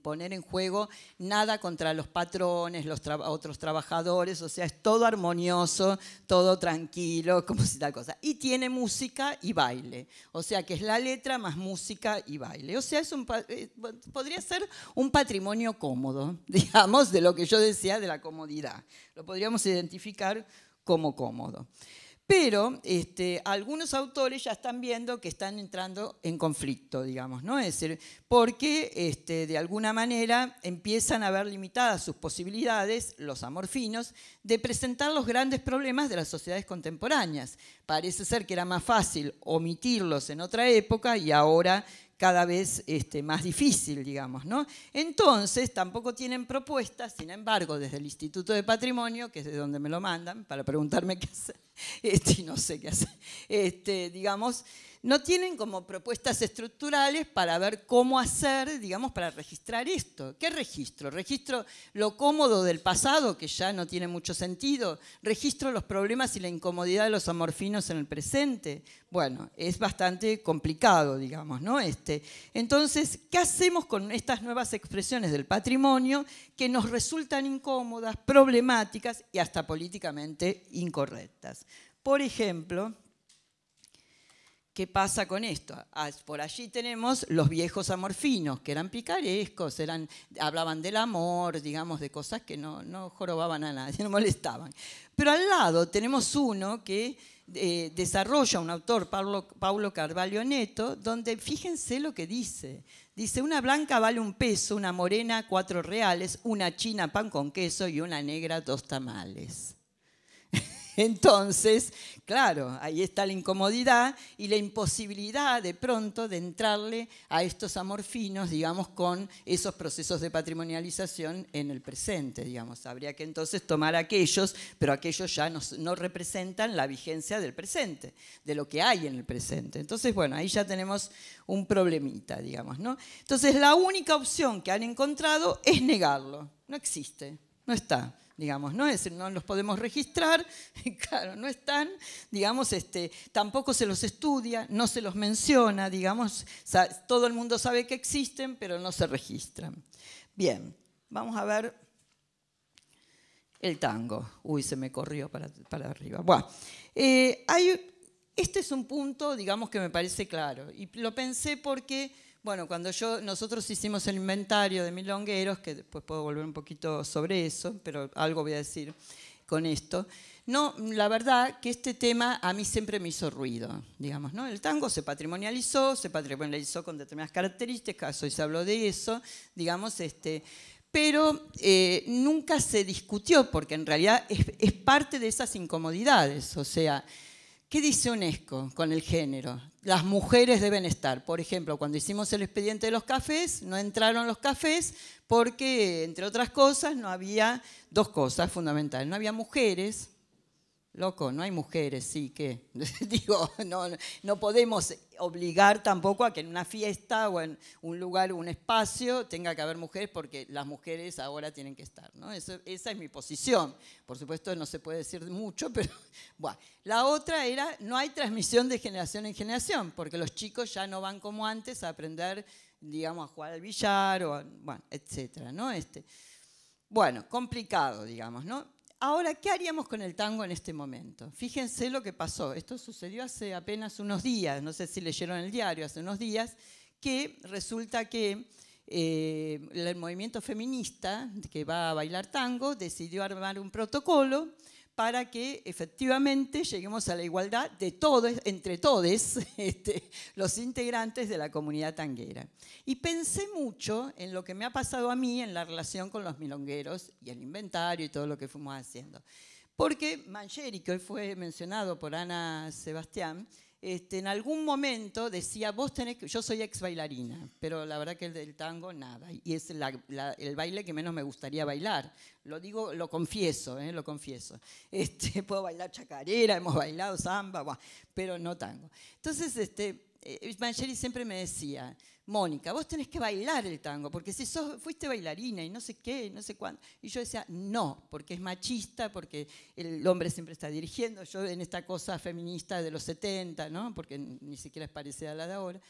poner en juego nada contra los patrones, los otros trabajadores, o sea, es todo armonioso, todo tranquilo, como si tal cosa. Y tiene música y baile, o sea, que es la letra más música y baile. O sea, es un eh, podría ser un patrimonio cómodo, digamos, de lo que yo decía de la comodidad. Lo podríamos identificar como cómodo. Pero este, algunos autores ya están viendo que están entrando en conflicto, digamos, ¿no? Es porque este, de alguna manera empiezan a ver limitadas sus posibilidades, los amorfinos, de presentar los grandes problemas de las sociedades contemporáneas. Parece ser que era más fácil omitirlos en otra época y ahora cada vez este, más difícil, digamos. ¿no? Entonces, tampoco tienen propuestas, sin embargo, desde el Instituto de Patrimonio, que es de donde me lo mandan, para preguntarme qué hacer y este, no sé qué hacer, este, digamos, no tienen como propuestas estructurales para ver cómo hacer, digamos, para registrar esto. ¿Qué registro? Registro lo cómodo del pasado, que ya no tiene mucho sentido. Registro los problemas y la incomodidad de los amorfinos en el presente. Bueno, es bastante complicado, digamos, ¿no? Este, entonces, ¿qué hacemos con estas nuevas expresiones del patrimonio que nos resultan incómodas, problemáticas y hasta políticamente incorrectas? Por ejemplo, ¿qué pasa con esto? Ah, por allí tenemos los viejos amorfinos, que eran picarescos, eran, hablaban del amor, digamos, de cosas que no, no jorobaban a nadie, no molestaban. Pero al lado tenemos uno que eh, desarrolla un autor, Pablo Carvalho Neto, donde fíjense lo que dice. Dice, una blanca vale un peso, una morena cuatro reales, una china pan con queso y una negra dos tamales. Entonces, claro, ahí está la incomodidad y la imposibilidad de pronto de entrarle a estos amorfinos, digamos, con esos procesos de patrimonialización en el presente, digamos. Habría que entonces tomar aquellos, pero aquellos ya no, representan la vigencia del presente, de lo que hay en el presente. Entonces, bueno, ahí ya tenemos un problemita, digamos, ¿no? Entonces, la única opción que han encontrado es negarlo. No existe, no está digamos, ¿no? Es no los podemos registrar, claro, no están, digamos, este, tampoco se los estudia, no se los menciona, digamos, todo el mundo sabe que existen, pero no se registran. Bien, vamos a ver el tango. Uy, se me corrió para, arriba. Bueno, eh, hay, este es un punto, digamos, que me parece claro, y lo pensé porque bueno, cuando yo, nosotros hicimos el inventario de milongueros, que después puedo volver un poquito sobre eso, pero algo voy a decir con esto. No, la verdad que este tema a mí siempre me hizo ruido, digamos, ¿no? El tango se patrimonializó, se patrimonializó con determinadas características, hoy se habló de eso, digamos, este, pero eh, nunca se discutió, porque en realidad es, es parte de esas incomodidades, o sea, ¿Qué dice UNESCO con el género? Las mujeres deben estar. Por ejemplo, cuando hicimos el expediente de los cafés, no entraron los cafés porque, entre otras cosas, no había dos cosas fundamentales. No había mujeres Loco, no hay mujeres, sí, que digo, no, no podemos obligar tampoco a que en una fiesta o en un lugar o un espacio tenga que haber mujeres porque las mujeres ahora tienen que estar. ¿no? Eso, esa es mi posición. Por supuesto no se puede decir mucho, pero bueno. La otra era, no hay transmisión de generación en generación, porque los chicos ya no van como antes a aprender, digamos, a jugar al billar, o, bueno, etcétera, ¿no? Este, bueno, complicado, digamos, ¿no? Ahora, ¿qué haríamos con el tango en este momento? Fíjense lo que pasó. Esto sucedió hace apenas unos días, no sé si leyeron el diario, hace unos días, que resulta que eh, el movimiento feminista que va a bailar tango decidió armar un protocolo para que efectivamente lleguemos a la igualdad de todos, entre todos este, los integrantes de la comunidad tanguera. Y pensé mucho en lo que me ha pasado a mí en la relación con los milongueros y el inventario y todo lo que fuimos haciendo. Porque Mancheri, que hoy fue mencionado por Ana Sebastián, este, en algún momento decía, vos tenés que, yo soy ex bailarina, pero la verdad que el del tango nada, y es el baile que menos me gustaría bailar, lo digo, lo confieso, ¿eh? lo confieso. Este, puedo bailar chacarera, hemos bailado samba, pero no tango. Entonces, este, eh, siempre me decía, Mónica, vos tenés que bailar el tango, porque si fuiste bailarina y no sé qué, no sé cuándo. Y yo decía, no, porque es machista, porque el hombre siempre está dirigiendo, yo en esta cosa feminista de los 70, ¿no? porque ni siquiera es parecida a la de ahora.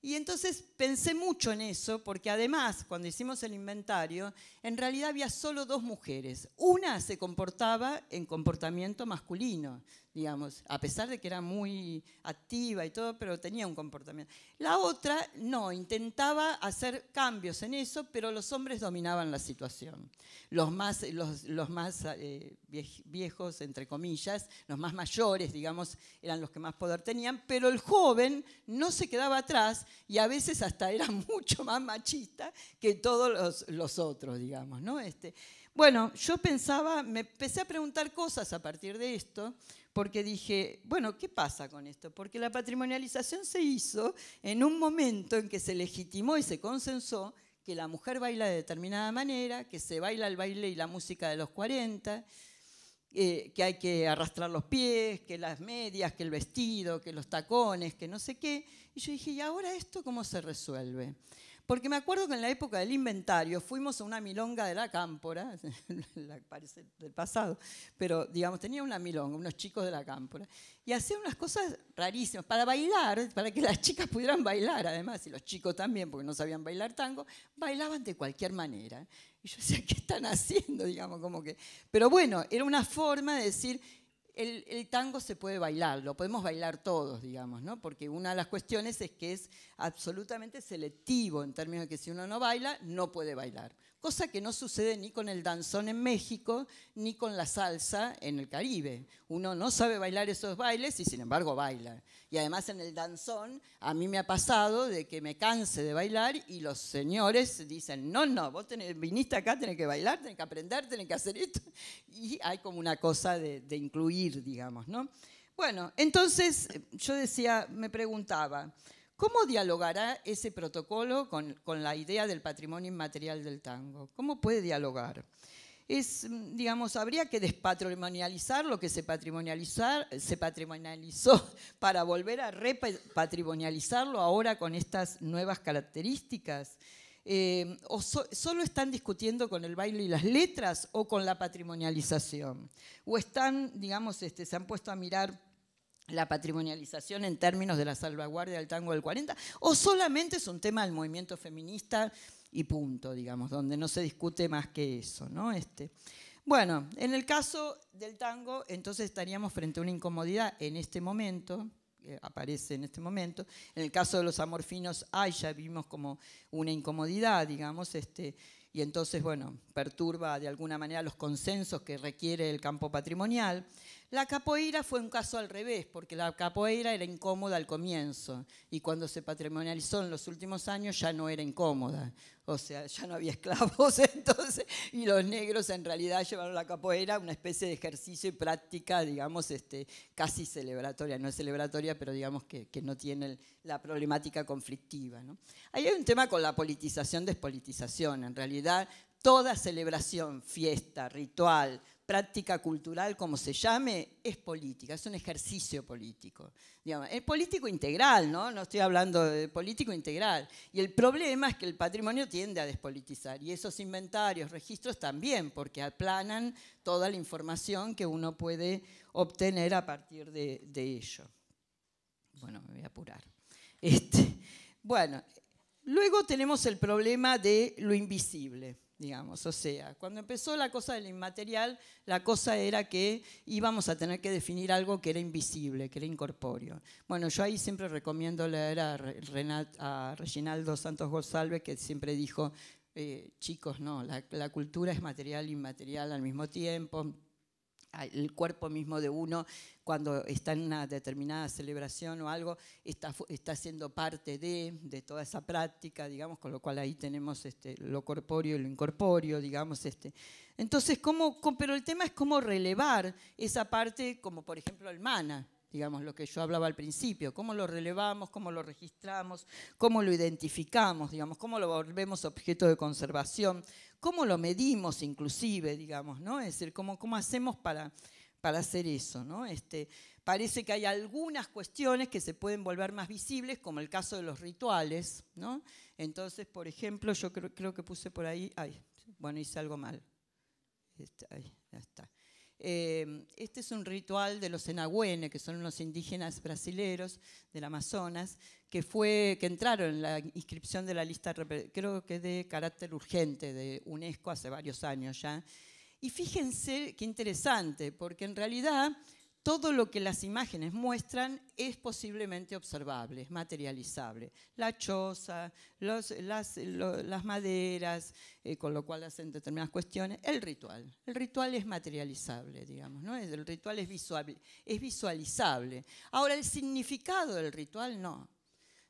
Y entonces pensé mucho en eso, porque además, cuando hicimos el inventario, en realidad había solo dos mujeres. Una se comportaba en comportamiento masculino, digamos, a pesar de que era muy activa y todo, pero tenía un comportamiento. La otra no, intentaba hacer cambios en eso, pero los hombres dominaban la situación. Los más, los, los más eh, viejos, entre comillas, los más mayores, digamos, eran los que más poder tenían, pero el joven no se quedaba atrás y a veces hasta era mucho más machista que todos los, los otros, digamos, ¿no? Este, bueno, yo pensaba, me empecé a preguntar cosas a partir de esto porque dije, bueno, ¿qué pasa con esto? Porque la patrimonialización se hizo en un momento en que se legitimó y se consensó que la mujer baila de determinada manera, que se baila el baile y la música de los 40, eh, que hay que arrastrar los pies, que las medias, que el vestido, que los tacones, que no sé qué. Y yo dije, ¿y ahora esto cómo se resuelve? Porque me acuerdo que en la época del inventario fuimos a una milonga de la cámpora, la parece del pasado, pero digamos, tenía una milonga, unos chicos de la cámpora, y hacían unas cosas rarísimas para bailar, para que las chicas pudieran bailar además, y los chicos también, porque no sabían bailar tango, bailaban de cualquier manera. Y yo decía, ¿qué están haciendo? Digamos, como que. Pero bueno, era una forma de decir, el, tango se puede bailar, lo podemos bailar todos, digamos, ¿no? Porque una de las cuestiones es que es absolutamente selectivo en términos de que si uno no baila, no puede bailar cosa que no sucede ni con el danzón en México, ni con la salsa en el Caribe. Uno no sabe bailar esos bailes y sin embargo baila. Y además en el danzón a mí me ha pasado de que me canse de bailar y los señores dicen, no, no, vos tenés, viniste acá, tenés que bailar, tenés que aprender, tenés que hacer esto. Y hay como una cosa de, de incluir, digamos, ¿no? Bueno, entonces yo decía, me preguntaba, ¿Cómo dialogará ese protocolo con, la idea del patrimonio inmaterial del tango? ¿Cómo puede dialogar? Es, digamos, habría que despatrimonializar lo que se, patrimonializó para volver a repatrimonializarlo ahora con estas nuevas características. Eh, o solo están discutiendo con el baile y las letras o con la patrimonialización. O están, digamos, este, se han puesto a mirar la patrimonialización en términos de la salvaguardia del tango del 40, o solamente es un tema del movimiento feminista y punto, digamos, donde no se discute más que eso, ¿no? Este, bueno, en el caso del tango, entonces estaríamos frente a una incomodidad en este momento, que eh, aparece en este momento. En el caso de los amorfinos, ahí ya vimos como una incomodidad, digamos, este, y entonces, bueno, perturba de alguna manera los consensos que requiere el campo patrimonial. La capoeira fue un caso al revés, porque la capoeira era incómoda al comienzo y cuando se patrimonializó en los últimos años ya no era incómoda. O sea, ya no había esclavos entonces y los negros en realidad llevaron la capoeira una especie de ejercicio y práctica, digamos, este, casi celebratoria. No es celebratoria, pero digamos que, no tiene la problemática conflictiva. Ahí hay un tema con la politización, despolitización. En realidad, toda celebración, fiesta, ritual, práctica cultural, como se llame, es política, es un ejercicio político. Es político integral, ¿no? No estoy hablando de político integral. Y el problema es que el patrimonio tiende a despolitizar y esos inventarios, registros también, porque aplanan toda la información que uno puede obtener a partir de, ello. Bueno, me voy a apurar. Este, bueno, luego tenemos el problema de lo invisible digamos. O sea, cuando empezó la cosa del inmaterial, la cosa era que íbamos a tener que definir algo que era invisible, que era incorpóreo. Bueno, yo ahí siempre recomiendo leer a, Reginaldo Santos González, que siempre dijo, eh, chicos, no, la, la cultura es material e inmaterial al mismo tiempo el cuerpo mismo de uno cuando está en una determinada celebración o algo, está, está siendo parte de, de toda esa práctica, digamos, con lo cual ahí tenemos este, lo corpóreo y lo incorpóreo, digamos. Este. Entonces, ¿cómo, pero el tema es cómo relevar esa parte, como por ejemplo el mana, digamos, lo que yo hablaba al principio, cómo lo relevamos, cómo lo registramos, cómo lo identificamos, digamos, cómo lo volvemos objeto de conservación, cómo lo medimos inclusive, digamos, ¿no? Es decir, cómo, cómo hacemos para, para hacer eso, ¿no? Este, parece que hay algunas cuestiones que se pueden volver más visibles, como el caso de los rituales, ¿no? Entonces, por ejemplo, yo creo, creo que puse por ahí, ay, bueno, hice algo mal. Este, ahí, ya está. Eh, este es un ritual de los enagüene, que son unos indígenas brasileros del Amazonas, que, fue, que entraron en la inscripción de la lista, creo que de carácter urgente de UNESCO hace varios años ya. Y fíjense qué interesante, porque en realidad todo lo que las imágenes muestran es posiblemente observable, es materializable. La choza, las, maderas, eh, con lo cual hacen determinadas cuestiones. El ritual. El ritual es materializable, digamos, ¿no? El ritual es, es visualizable. Ahora, el significado del ritual no.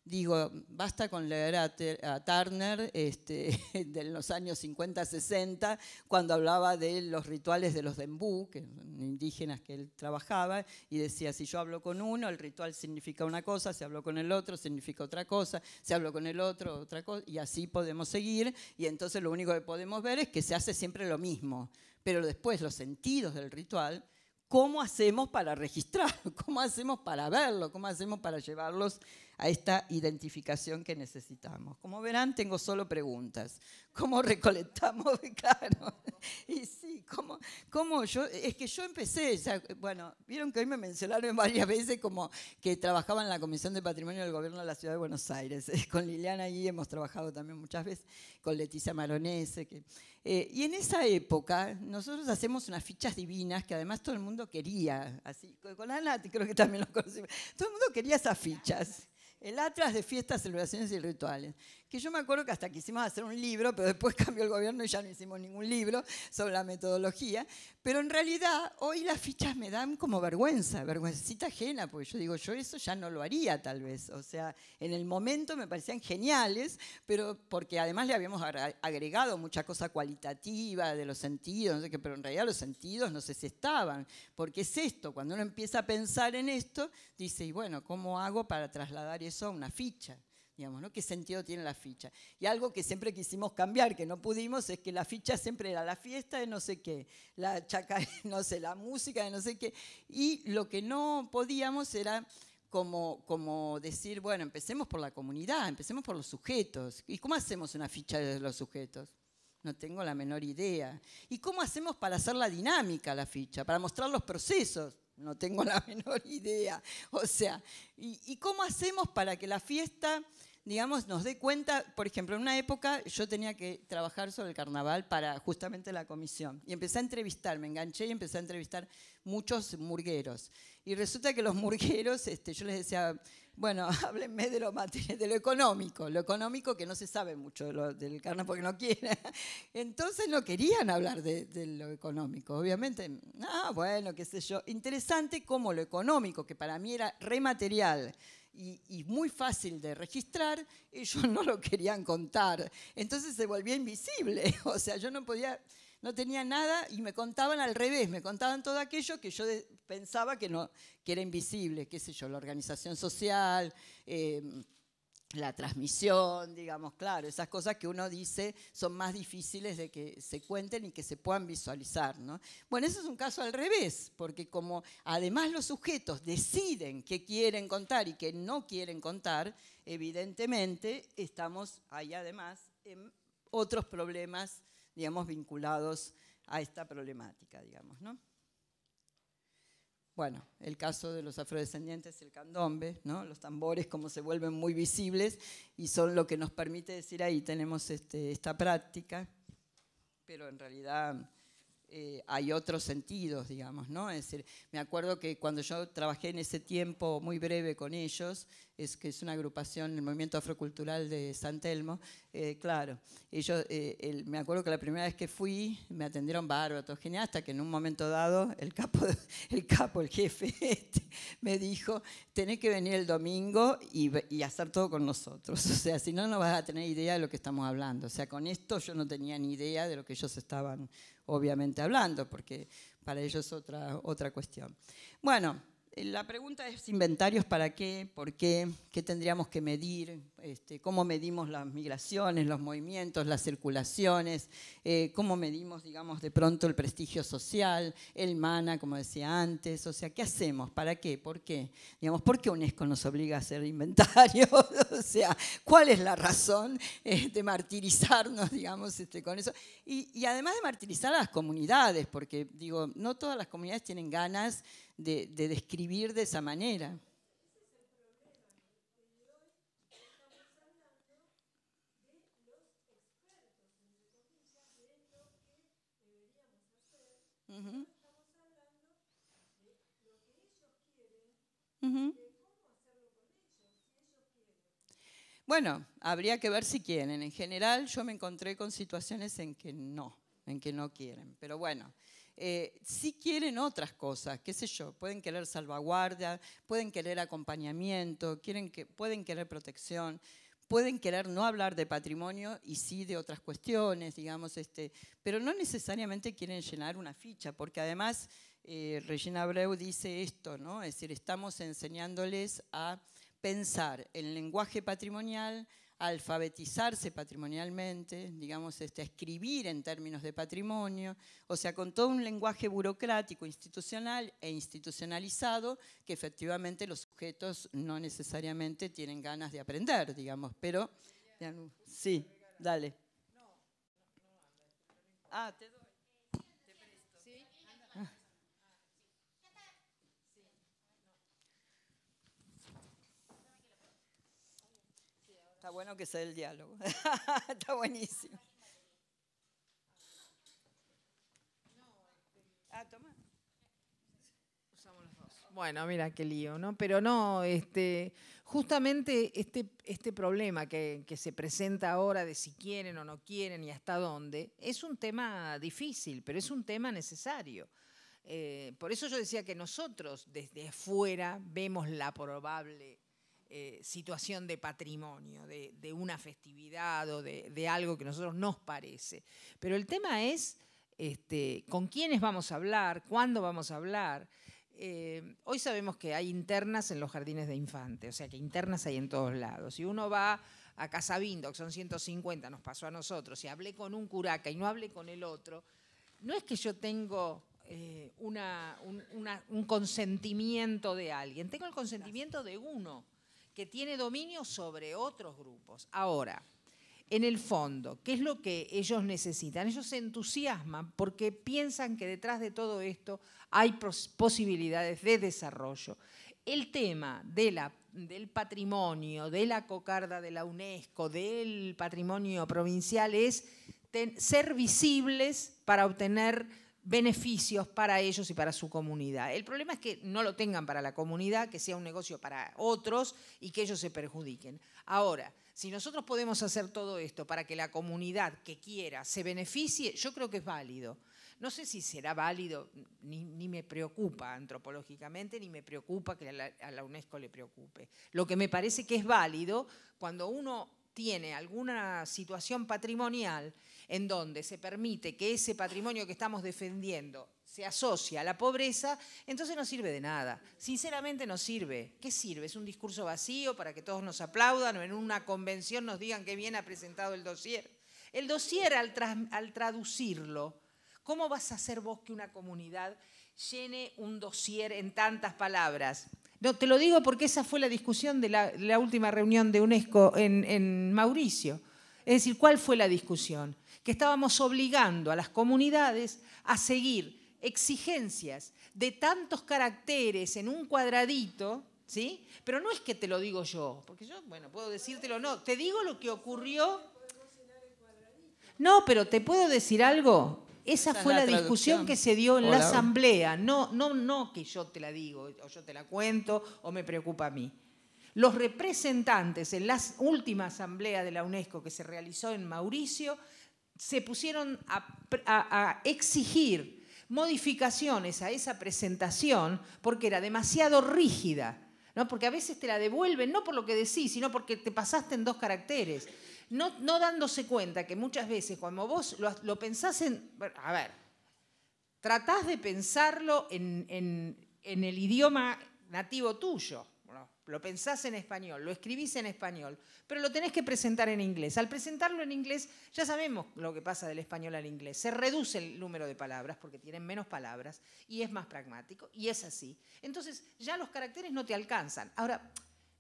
Digo, basta con leer a, Turner este, de los años 50-60, cuando hablaba de los rituales de los Dembú, que indígenas que él trabajaba, y decía, si yo hablo con uno, el ritual significa una cosa, si hablo con el otro, significa otra cosa, si hablo con el otro, otra cosa, y así podemos seguir, y entonces lo único que podemos ver es que se hace siempre lo mismo, pero después los sentidos del ritual ¿cómo hacemos para registrar ¿Cómo hacemos para verlo? ¿Cómo hacemos para llevarlos a esta identificación que necesitamos. Como verán, tengo solo preguntas. ¿Cómo recolectamos Claro. Y sí, ¿cómo, cómo yo? Es que yo empecé, bueno, vieron que hoy me mencionaron varias veces como que trabajaba en la Comisión de Patrimonio del Gobierno de la Ciudad de Buenos Aires. Con Liliana ahí hemos trabajado también muchas veces, con Leticia Maronese. Que, eh, y en esa época nosotros hacemos unas fichas divinas que además todo el mundo quería, así, con Ana creo que también lo conocimos, todo el mundo quería esas fichas. El Atlas de Fiestas, Celebraciones y Rituales que yo me acuerdo que hasta quisimos hacer un libro, pero después cambió el gobierno y ya no hicimos ningún libro sobre la metodología. Pero en realidad hoy las fichas me dan como vergüenza, vergüencita ajena, porque yo digo, yo eso ya no lo haría tal vez. O sea, en el momento me parecían geniales, pero porque además le habíamos agregado mucha cosa cualitativa de los sentidos, pero en realidad los sentidos no sé si estaban, porque es esto, cuando uno empieza a pensar en esto, dice, y bueno, ¿cómo hago para trasladar eso a una ficha? ¿no? ¿Qué sentido tiene la ficha? Y algo que siempre quisimos cambiar, que no pudimos, es que la ficha siempre era la fiesta de no sé qué, la chaca, no sé, la música de no sé qué, y lo que no podíamos era como, como decir, bueno, empecemos por la comunidad, empecemos por los sujetos. ¿Y cómo hacemos una ficha de los sujetos? No tengo la menor idea. ¿Y cómo hacemos para hacer la dinámica la ficha, para mostrar los procesos? No tengo la menor idea. O sea, ¿y, y cómo hacemos para que la fiesta digamos, nos dé cuenta, por ejemplo, en una época yo tenía que trabajar sobre el carnaval para justamente la comisión. Y empecé a entrevistar, me enganché y empecé a entrevistar muchos murgueros. Y resulta que los murgueros, este, yo les decía, bueno, háblenme de lo, de lo económico, lo económico que no se sabe mucho lo, del carnaval porque no quieren. Entonces no querían hablar de, lo económico, obviamente. Ah, bueno, qué sé yo. Interesante como lo económico, que para mí era rematerial, y, muy fácil de registrar, ellos no lo querían contar. Entonces se volvía invisible, o sea, yo no podía, no tenía nada y me contaban al revés, me contaban todo aquello que yo pensaba que, no, que era invisible, qué sé yo, la organización social. Eh, la transmisión, digamos, claro, esas cosas que uno dice son más difíciles de que se cuenten y que se puedan visualizar. ¿no? Bueno, ese es un caso al revés, porque como además los sujetos deciden qué quieren contar y qué no quieren contar, evidentemente estamos ahí además en otros problemas, digamos, vinculados a esta problemática, digamos, ¿no? bueno, el caso de los afrodescendientes, el candombe, ¿no? los tambores como se vuelven muy visibles y son lo que nos permite decir ahí tenemos este, esta práctica, pero en realidad eh, hay otros sentidos, digamos, ¿no? Es decir, me acuerdo que cuando yo trabajé en ese tiempo muy breve con ellos, es que es una agrupación, el Movimiento Afrocultural de San Telmo, eh, claro, ellos eh, me acuerdo que la primera vez que fui me atendieron bárbaro, genial, hasta que en un momento dado el capo, el, capo, el jefe, este, me dijo, tenés que venir el domingo y, y hacer todo con nosotros, o sea, si no, no vas a tener idea de lo que estamos hablando, o sea, con esto yo no tenía ni idea de lo que ellos estaban obviamente hablando, porque para ellos es otra, otra cuestión. Bueno, la pregunta es inventarios para qué, por qué, qué tendríamos que medir, este, cómo medimos las migraciones, los movimientos, las circulaciones, eh, cómo medimos, digamos, de pronto el prestigio social, el mana, como decía antes, o sea, ¿qué hacemos? ¿Para qué? ¿Por qué? Digamos, ¿por qué UNESCO nos obliga a hacer inventarios? o sea, ¿cuál es la razón este, de martirizarnos, digamos, este, con eso? Y, y además de martirizar a las comunidades, porque, digo, no todas las comunidades tienen ganas de, describir de esa manera. Bueno, habría que ver si quieren. En general yo me encontré con situaciones en que no, en que no quieren. Pero bueno, eh, sí quieren otras cosas, qué sé yo, pueden querer salvaguardia, pueden querer acompañamiento, quieren que, pueden querer protección, pueden querer no hablar de patrimonio y sí de otras cuestiones, digamos, este, pero no necesariamente quieren llenar una ficha, porque además eh, Regina Breu dice esto, ¿no? es decir, estamos enseñándoles a pensar el lenguaje patrimonial, alfabetizarse patrimonialmente, digamos, este, escribir en términos de patrimonio, o sea, con todo un lenguaje burocrático, institucional e institucionalizado que efectivamente los sujetos no necesariamente tienen ganas de aprender, digamos, pero... Sí, dale. bueno que sea el diálogo. Está buenísimo. Ah, Usamos Bueno, mira qué lío, ¿no? Pero no, este, justamente este, este problema que, se presenta ahora de si quieren o no quieren y hasta dónde, es un tema difícil, pero es un tema necesario. Eh, por eso yo decía que nosotros desde afuera vemos la probable eh, situación de patrimonio, de, una festividad o de, algo que a nosotros nos parece. Pero el tema es este, con quiénes vamos a hablar, cuándo vamos a hablar. Eh, hoy sabemos que hay internas en los jardines de infantes, o sea que internas hay en todos lados. Si uno va a Casabindo, que son 150, nos pasó a nosotros, y hablé con un curaca y no hablé con el otro, no es que yo tengo eh, un consentimiento de alguien, tengo el consentimiento de uno que tiene dominio sobre otros grupos. Ahora, en el fondo, ¿qué es lo que ellos necesitan? Ellos se entusiasman porque piensan que detrás de todo esto hay posibilidades de desarrollo. El tema del patrimonio, de la cocarda de la UNESCO, del patrimonio provincial es ser visibles para obtener beneficios para ellos y para su comunidad. El problema es que no lo tengan para la comunidad, que sea un negocio para otros y que ellos se perjudiquen. Ahora, si nosotros podemos hacer todo esto para que la comunidad que quiera se beneficie, yo creo que es válido. No sé si será válido, ni, me preocupa antropológicamente, ni me preocupa que a la UNESCO le preocupe. Lo que me parece que es válido cuando uno tiene alguna situación patrimonial en donde se permite que ese patrimonio que estamos defendiendo se asocia a la pobreza, entonces no sirve de nada. Sinceramente no sirve. ¿Qué sirve? ¿Es un discurso vacío para que todos nos aplaudan o en una convención nos digan qué bien ha presentado el dossier? El dossier al, al traducirlo, ¿cómo vas a hacer vos que una comunidad llene un dossier en tantas palabras? te lo digo porque esa fue la discusión de la, última reunión de UNESCO en, en Mauricio. Es decir, ¿cuál fue la discusión? Que estábamos obligando a las comunidades a seguir exigencias de tantos caracteres en un cuadradito, ¿sí? Pero no es que te lo digo yo, porque yo, bueno, puedo decírtelo, no, te digo lo que ocurrió. No, pero te puedo decir algo. Esa, fue la, discusión que se dio en la asamblea, no, no, no que yo te la digo, o yo te la cuento, o me preocupa a mí. Los representantes en la última asamblea de la UNESCO que se realizó en Mauricio se pusieron a, exigir modificaciones a esa presentación porque era demasiado rígida. ¿no? Porque a veces te la devuelven, no por lo que decís, sino porque te pasaste en dos caracteres no, dándose cuenta que muchas veces cuando vos lo, pensás en, a ver, tratás de pensarlo en, el idioma nativo tuyo, lo pensás en español, lo escribís en español, pero lo tenés que presentar en inglés. Al presentarlo en inglés, ya sabemos lo que pasa del español al inglés. Se reduce el número de palabras porque tienen menos palabras y es más pragmático y es así. Entonces ya los caracteres no te alcanzan. Ahora,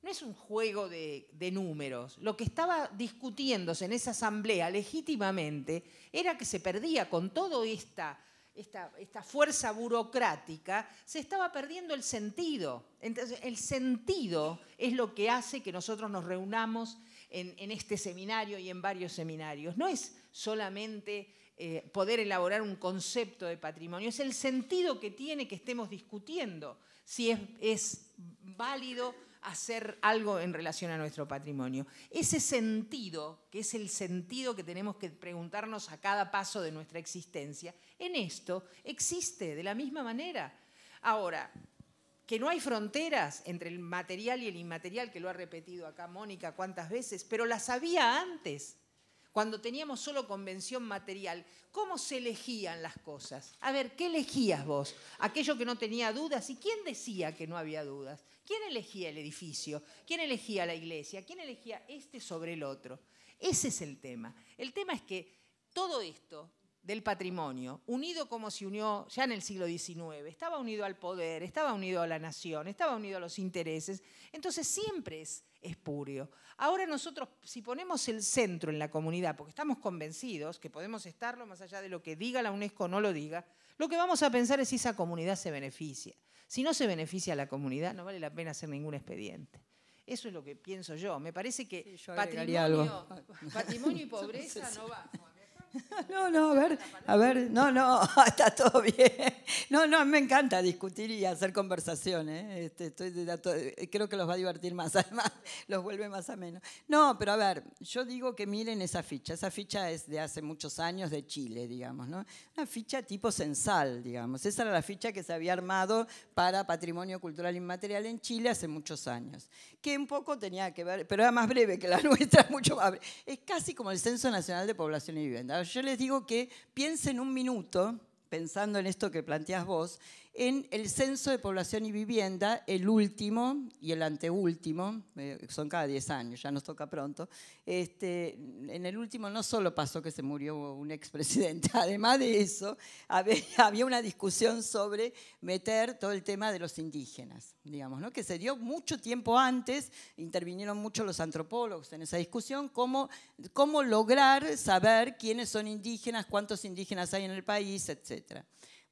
no es un juego de, números. Lo que estaba discutiéndose en esa asamblea legítimamente era que se perdía con toda esta, esta, fuerza burocrática, se estaba perdiendo el sentido. Entonces, el sentido es lo que hace que nosotros nos reunamos en, este seminario y en varios seminarios. No es solamente eh, poder elaborar un concepto de patrimonio, es el sentido que tiene que estemos discutiendo, si es válido hacer algo en relación a nuestro patrimonio. Ese sentido, que es el sentido que tenemos que preguntarnos a cada paso de nuestra existencia, en esto existe de la misma manera. Ahora, que no hay fronteras entre el material y el inmaterial, que lo ha repetido acá Mónica cuántas veces, pero las había antes, cuando teníamos solo convención material. ¿Cómo se elegían las cosas? A ver, ¿qué elegías vos? Aquello que no tenía dudas. ¿Y quién decía que no había dudas? ¿Quién elegía el edificio? ¿Quién elegía la iglesia? ¿Quién elegía este sobre el otro? Ese es el tema. El tema es que todo esto del patrimonio, unido como se unió ya en el siglo XIX, estaba unido al poder, estaba unido a la nación, estaba unido a los intereses, entonces siempre es espurio. Ahora nosotros, si ponemos el centro en la comunidad, porque estamos convencidos que podemos estarlo más allá de lo que diga la UNESCO o no lo diga, lo que vamos a pensar es si esa comunidad se beneficia. Si no se beneficia a la comunidad, no vale la pena hacer ningún expediente. Eso es lo que pienso yo. Me parece que patrimonio, y pobreza no va. No, no, a ver, a ver, no, no, está todo bien. No, no, me encanta discutir y hacer conversaciones. ¿eh? Este, estoy eh, creo que los va a divertir más, además, los vuelve más a menos. No, pero a ver, yo digo que miren esa ficha. Esa ficha es de hace muchos años de Chile, digamos, ¿no? Una ficha tipo censal, digamos. Esa era la ficha que se había armado para patrimonio cultural inmaterial en Chile hace muchos años. Que un poco tenía que ver, pero era más breve que la nuestra, mucho más Es casi como el Censo Nacional de Población y Vivienda yo les digo que piensen un minuto, pensando en esto que planteas vos, en el Censo de Población y Vivienda, el último y el anteúltimo, eh, son cada 10 años, ya nos toca pronto, este, en el último no solo pasó que se murió un expresidente, además de eso, había una discusión sobre meter todo el tema de los indígenas, digamos, ¿no? que se dio mucho tiempo antes, intervinieron mucho los antropólogos en esa discusión, cómo, cómo lograr saber quiénes son indígenas, cuántos indígenas hay en el país, etcétera.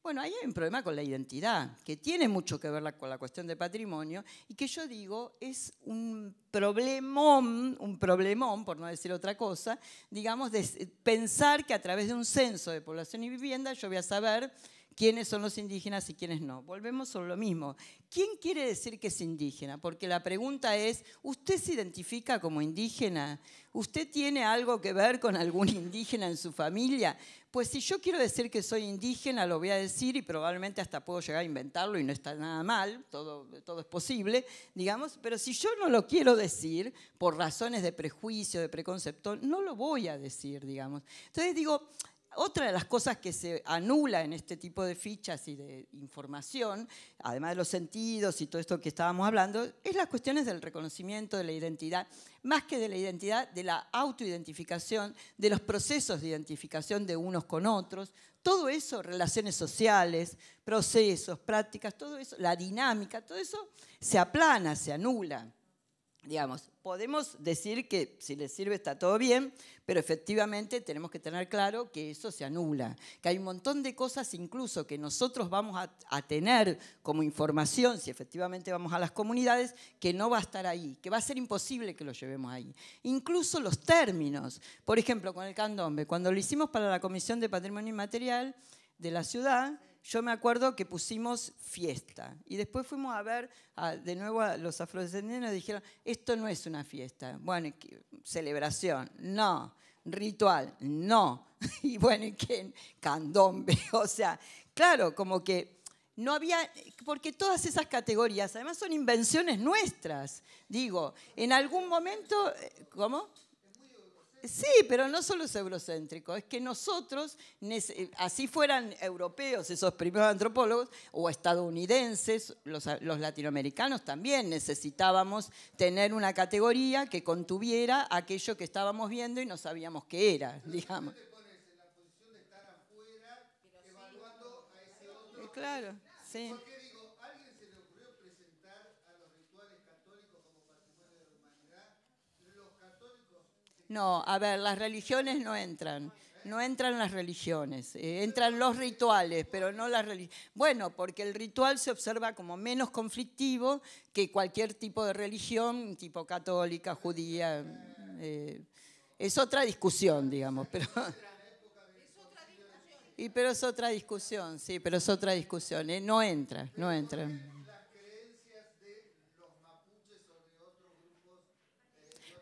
Bueno, ahí hay un problema con la identidad, que tiene mucho que ver con la cuestión de patrimonio y que yo digo es un problemón, un problemón, por no decir otra cosa, digamos, de pensar que a través de un censo de población y vivienda yo voy a saber quiénes son los indígenas y quiénes no. Volvemos sobre lo mismo. ¿Quién quiere decir que es indígena? Porque la pregunta es, ¿usted se identifica como indígena? ¿Usted tiene algo que ver con algún indígena en su familia? Pues si yo quiero decir que soy indígena, lo voy a decir y probablemente hasta puedo llegar a inventarlo y no está nada mal, todo, todo es posible, digamos, pero si yo no lo quiero decir por razones de prejuicio, de preconcepto, no lo voy a decir, digamos. Entonces digo, otra de las cosas que se anula en este tipo de fichas y de información, además de los sentidos y todo esto que estábamos hablando, es las cuestiones del reconocimiento de la identidad, más que de la identidad, de la autoidentificación, de los procesos de identificación de unos con otros, todo eso, relaciones sociales, procesos, prácticas, todo eso, la dinámica, todo eso se aplana, se anula digamos, podemos decir que si les sirve está todo bien, pero efectivamente tenemos que tener claro que eso se anula, que hay un montón de cosas incluso que nosotros vamos a, tener como información, si efectivamente vamos a las comunidades, que no va a estar ahí, que va a ser imposible que lo llevemos ahí. Incluso los términos, por ejemplo, con el candombe, cuando lo hicimos para la Comisión de Patrimonio Inmaterial de la ciudad, yo me acuerdo que pusimos fiesta y después fuimos a ver de nuevo a los afrodescendientes y dijeron, esto no es una fiesta, bueno, celebración, no, ritual, no, y bueno, ¿y qué? Candombe, o sea, claro, como que no había, porque todas esas categorías además son invenciones nuestras, digo, en algún momento, eh, ¿cómo? Sí, pero no solo es eurocéntrico, es que nosotros, eh, así fueran europeos esos primeros antropólogos, o estadounidenses, los, los, latinoamericanos también necesitábamos tener una categoría que contuviera aquello que estábamos viendo y no sabíamos qué era, digamos. Claro, sí. No, a ver, las religiones no entran. No entran las religiones, eh, entran los rituales, pero no las religiones. Bueno, porque el ritual se observa como menos conflictivo que cualquier tipo de religión, tipo católica, judía. Eh, es otra discusión, digamos, pero... Y pero es otra discusión, sí, pero es otra discusión. Eh, no entra, no entra.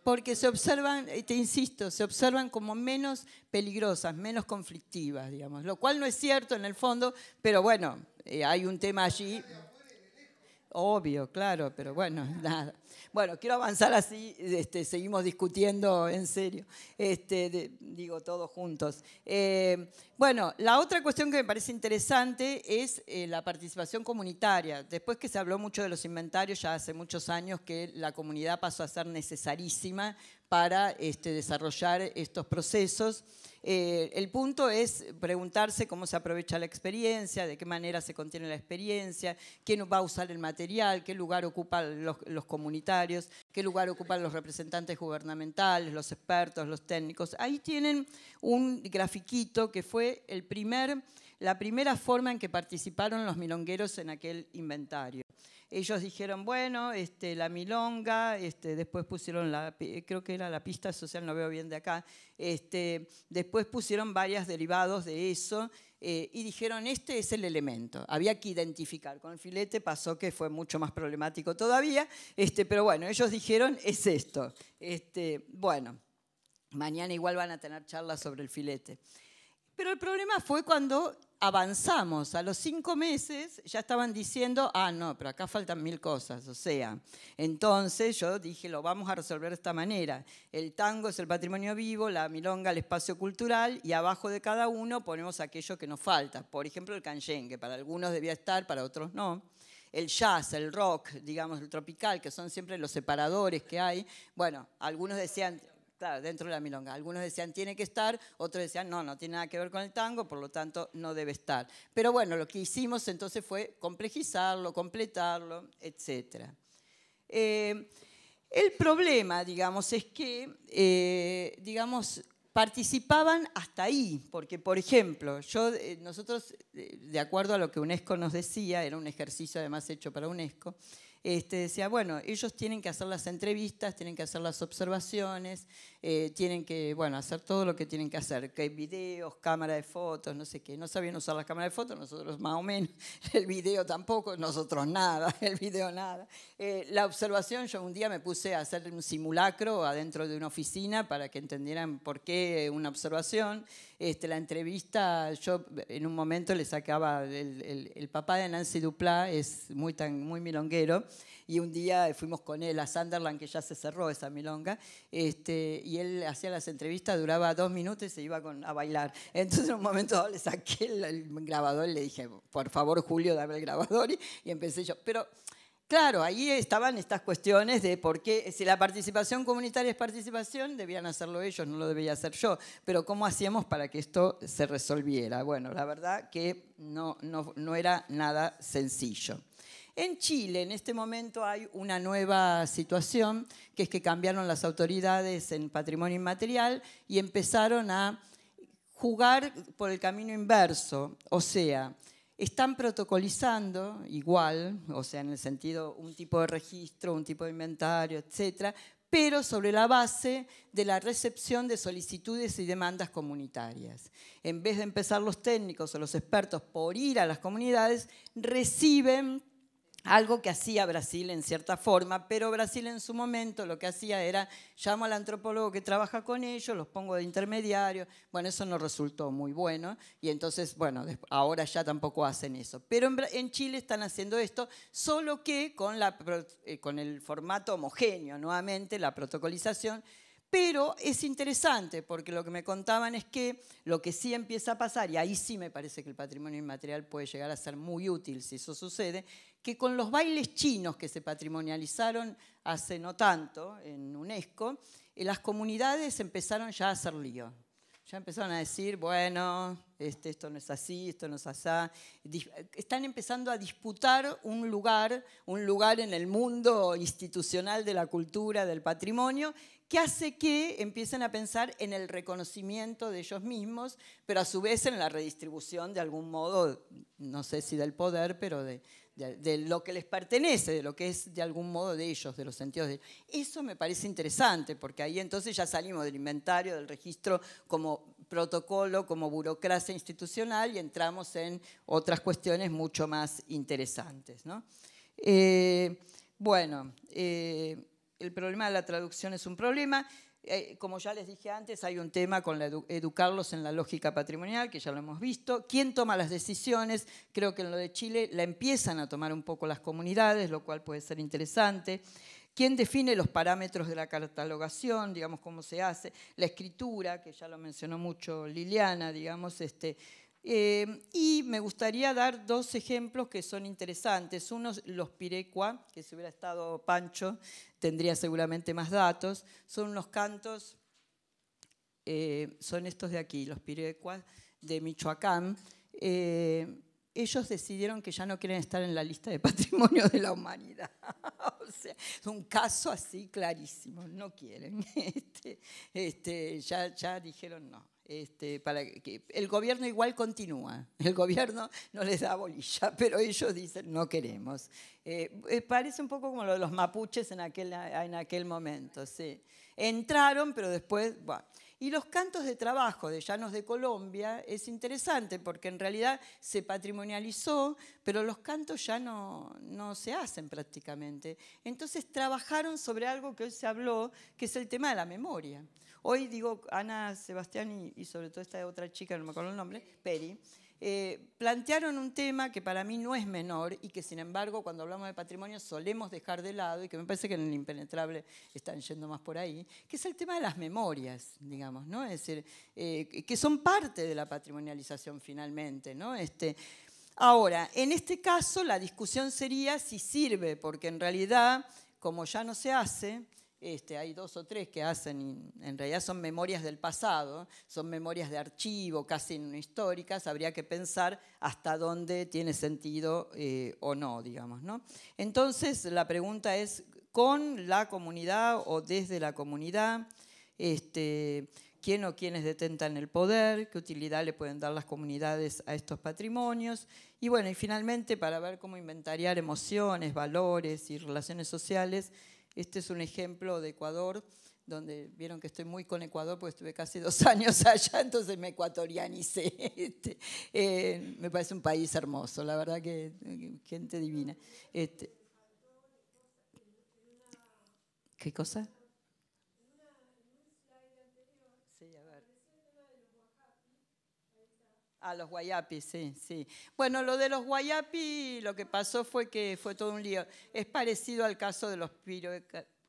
porque se observan, eh, te insisto, se observan como menos peligrosas, menos conflictivas, digamos, lo cual no es cierto en el fondo, pero bueno, eh, hay un tema allí obvio, claro, pero bueno, nada. Bueno, quiero avanzar así, este, seguimos discutiendo en serio, este, digo, todos juntos. Eh, bueno, la otra cuestión que me parece interesante es eh, la participación comunitaria. Después que se habló mucho de los inventarios, ya hace muchos años que la comunidad pasó a ser necesarísima para este, desarrollar estos procesos. Eh, el punto es preguntarse cómo se aprovecha la experiencia, de qué manera se contiene la experiencia, quién va a usar el material, qué lugar ocupan los, comunitarios, qué lugar ocupan los representantes gubernamentales, los expertos, los técnicos. Ahí tienen un grafiquito que fue la primera forma en que participaron los milongueros en aquel inventario ellos dijeron, bueno, este, la milonga, este, después pusieron la, creo que era la pista social, no veo bien de acá, este, después pusieron varios derivados de eso eh, y dijeron, este es el elemento, había que identificar. Con el filete pasó que fue mucho más problemático todavía, este, pero bueno, ellos dijeron, es esto. Este, bueno, mañana igual van a tener charlas sobre el filete. Pero el problema fue cuando avanzamos. A los cinco meses ya estaban diciendo, ah, no, pero acá faltan mil cosas. O sea, entonces yo dije, lo vamos a resolver de esta manera. El tango es el patrimonio vivo, la milonga el espacio cultural y abajo de cada uno ponemos aquello que nos falta. Por ejemplo, el canyen, que para algunos debía estar, para otros no. El jazz, el rock, digamos, el tropical, que son siempre los separadores que hay. Bueno, algunos decían... Claro, dentro de la milonga. Algunos decían tiene que estar, otros decían no, no tiene nada que ver con el tango, por lo tanto no debe estar. Pero bueno, lo que hicimos entonces fue complejizarlo, completarlo, etc. Eh, el problema, digamos, es que, eh, digamos, participaban hasta ahí, porque por ejemplo, yo, eh, nosotros, de acuerdo a lo que UNESCO nos decía, era un ejercicio además hecho para UNESCO, este, decía, bueno, ellos tienen que hacer las entrevistas, tienen que hacer las observaciones, eh, tienen que, bueno, hacer todo lo que tienen que hacer, que hay videos, cámara de fotos, no sé qué. No sabían usar las cámaras de fotos, nosotros más o menos, el video tampoco, nosotros nada, el video nada. Eh, la observación, yo un día me puse a hacer un simulacro adentro de una oficina para que entendieran por qué una observación. Este, la entrevista, yo en un momento le sacaba, el, el papá de Nancy Duplá es muy, tan, muy milonguero, y un día fuimos con él a Sunderland, que ya se cerró esa milonga, este, y él hacía las entrevistas, duraba dos minutos y se iba a bailar. Entonces en un momento le saqué el, grabador y le dije, por favor Julio, dame el grabador, y, empecé yo. Pero Claro, ahí estaban estas cuestiones de por qué, si la participación comunitaria es participación, debían hacerlo ellos, no lo debía hacer yo, pero cómo hacíamos para que esto se resolviera. Bueno, la verdad que no, no era nada sencillo. En Chile, en este momento, hay una nueva situación, que es que cambiaron las autoridades en patrimonio inmaterial y empezaron a jugar por el camino inverso, o sea, están protocolizando igual, o sea, en el sentido un tipo de registro, un tipo de inventario, etcétera, pero sobre la base de la recepción de solicitudes y demandas comunitarias. En vez de empezar los técnicos o los expertos por ir a las comunidades, reciben algo que hacía Brasil en cierta forma, pero Brasil en su momento lo que hacía era llamo al antropólogo que trabaja con ellos, los pongo de intermediario, bueno, eso no resultó muy bueno y entonces, bueno, ahora ya tampoco hacen eso. Pero en, Chile están haciendo esto, solo que con, la, eh, con el formato homogéneo, nuevamente, la protocolización, pero es interesante porque lo que me contaban es que lo que sí empieza a pasar, y ahí sí me parece que el patrimonio inmaterial puede llegar a ser muy útil si eso sucede, que con los bailes chinos que se patrimonializaron hace no tanto en UNESCO, eh, las comunidades empezaron ya a hacer lío. Ya empezaron a decir, bueno, este, esto no es así, esto no es así. Están empezando a disputar un lugar, un lugar en el mundo institucional de la cultura, del patrimonio, que hace que empiecen a pensar en el reconocimiento de ellos mismos, pero a su vez en la redistribución de algún modo, no sé si del poder, pero de, de, lo que les pertenece, de lo que es de algún modo de ellos, de los sentidos de ellos. Eso me parece interesante, porque ahí entonces ya salimos del inventario, del registro como protocolo, como burocracia institucional y entramos en otras cuestiones mucho más interesantes. Eh, bueno, eh, el problema de la traducción es un problema. Eh, como ya les dije antes, hay un tema con educarlos en la lógica patrimonial, que ya lo hemos visto. ¿Quién toma las decisiones? Creo que en lo de Chile la empiezan a tomar un poco las comunidades, lo cual puede ser interesante. ¿Quién define los parámetros de la catalogación, digamos, cómo se hace? La escritura, que ya lo mencionó mucho Liliana, digamos, este, eh, y me gustaría dar dos ejemplos que son interesantes. Uno, los Pirecua, que si hubiera estado Pancho tendría seguramente más datos. Son unos cantos, eh, son estos de aquí, los Pirecua de Michoacán. Eh, ellos decidieron que ya no quieren estar en la lista de patrimonio de la humanidad. o sea, es un caso así clarísimo, no quieren. Este, este, ya dijeron no. Este, para que el gobierno igual continúa, el gobierno no les da bolilla, pero ellos dicen no queremos. Eh, eh, parece un poco como lo de los mapuches en aquel, en aquel momento, sí. Entraron, pero después... Y los cantos de trabajo de Llanos de Colombia es interesante porque en realidad se patrimonializó, pero los cantos ya no, no se hacen prácticamente. Entonces trabajaron sobre algo que hoy se habló, que es el tema de la memoria. Hoy digo, Ana Sebastián y, sobre todo esta otra chica, no me acuerdo el nombre, Peri, eh, plantearon un tema que para mí no es menor y que sin embargo cuando hablamos de patrimonio solemos dejar de lado y que me parece que en el impenetrable están yendo más por ahí, que es el tema de las memorias, digamos, ¿no? Es decir, eh, que son parte de la patrimonialización finalmente, ¿no? Este, ahora, en este caso la discusión sería si sirve, porque en realidad, como ya no se hace, este, hay dos o tres que hacen, en realidad son memorias del pasado, son memorias de archivo, casi no históricas, habría que pensar hasta dónde tiene sentido eh, o no, digamos. Entonces, la pregunta es, ¿con la comunidad o desde la comunidad? Este, quién o quiénes detentan el poder, qué utilidad le pueden dar las comunidades a estos patrimonios. Y bueno, y finalmente para ver cómo inventariar emociones, valores y relaciones sociales este es un ejemplo de Ecuador, donde vieron que estoy muy con Ecuador, porque estuve casi dos años allá, entonces me ecuatorianicé. Este, eh, me parece un país hermoso, la verdad que gente divina. Este, ¿Qué cosa? A los guayapis, sí, sí. Bueno, lo de los guayapi lo que pasó fue que fue todo un lío. Es parecido al caso de los piro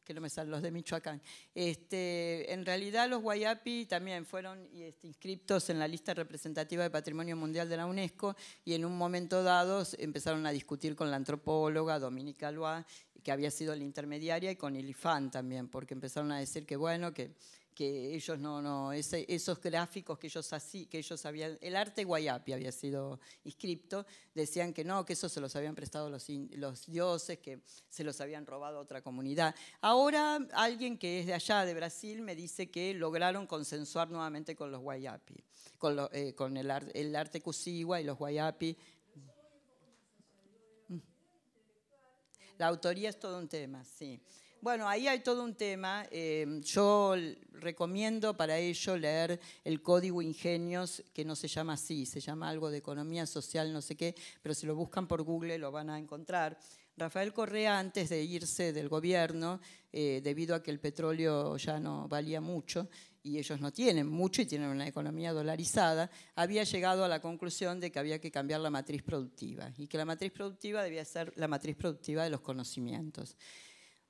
que no me salen los de Michoacán. Este, en realidad los Guayapi también fueron este, inscriptos en la lista representativa de Patrimonio Mundial de la UNESCO y en un momento dado empezaron a discutir con la antropóloga Dominica Loa, que había sido la intermediaria, y con Ilifán también, porque empezaron a decir que bueno, que que ellos no, no, esos gráficos que ellos así, que ellos habían, el arte guayapi había sido inscripto, decían que no, que eso se los habían prestado los, dioses, que se los habían robado a otra comunidad. Ahora alguien que es de allá, de Brasil, me dice que lograron consensuar nuevamente con los guayapi, con, eh, el, arte cusigua y los guayapi. Mm. La autoría es todo un tema, sí. Bueno, ahí hay todo un tema. Em, yo recomiendo para ello leer el código Ingenios, que no se llama así, se llama algo de economía social, no sé qué, pero si lo buscan por Google lo van a encontrar. Rafael Correa, antes de irse del gobierno, eh, debido a que el petróleo ya no valía mucho, y ellos no tienen mucho y tienen una economía dolarizada, había llegado a la conclusión de que había que cambiar la matriz productiva y que la matriz productiva debía ser la matriz productiva de los conocimientos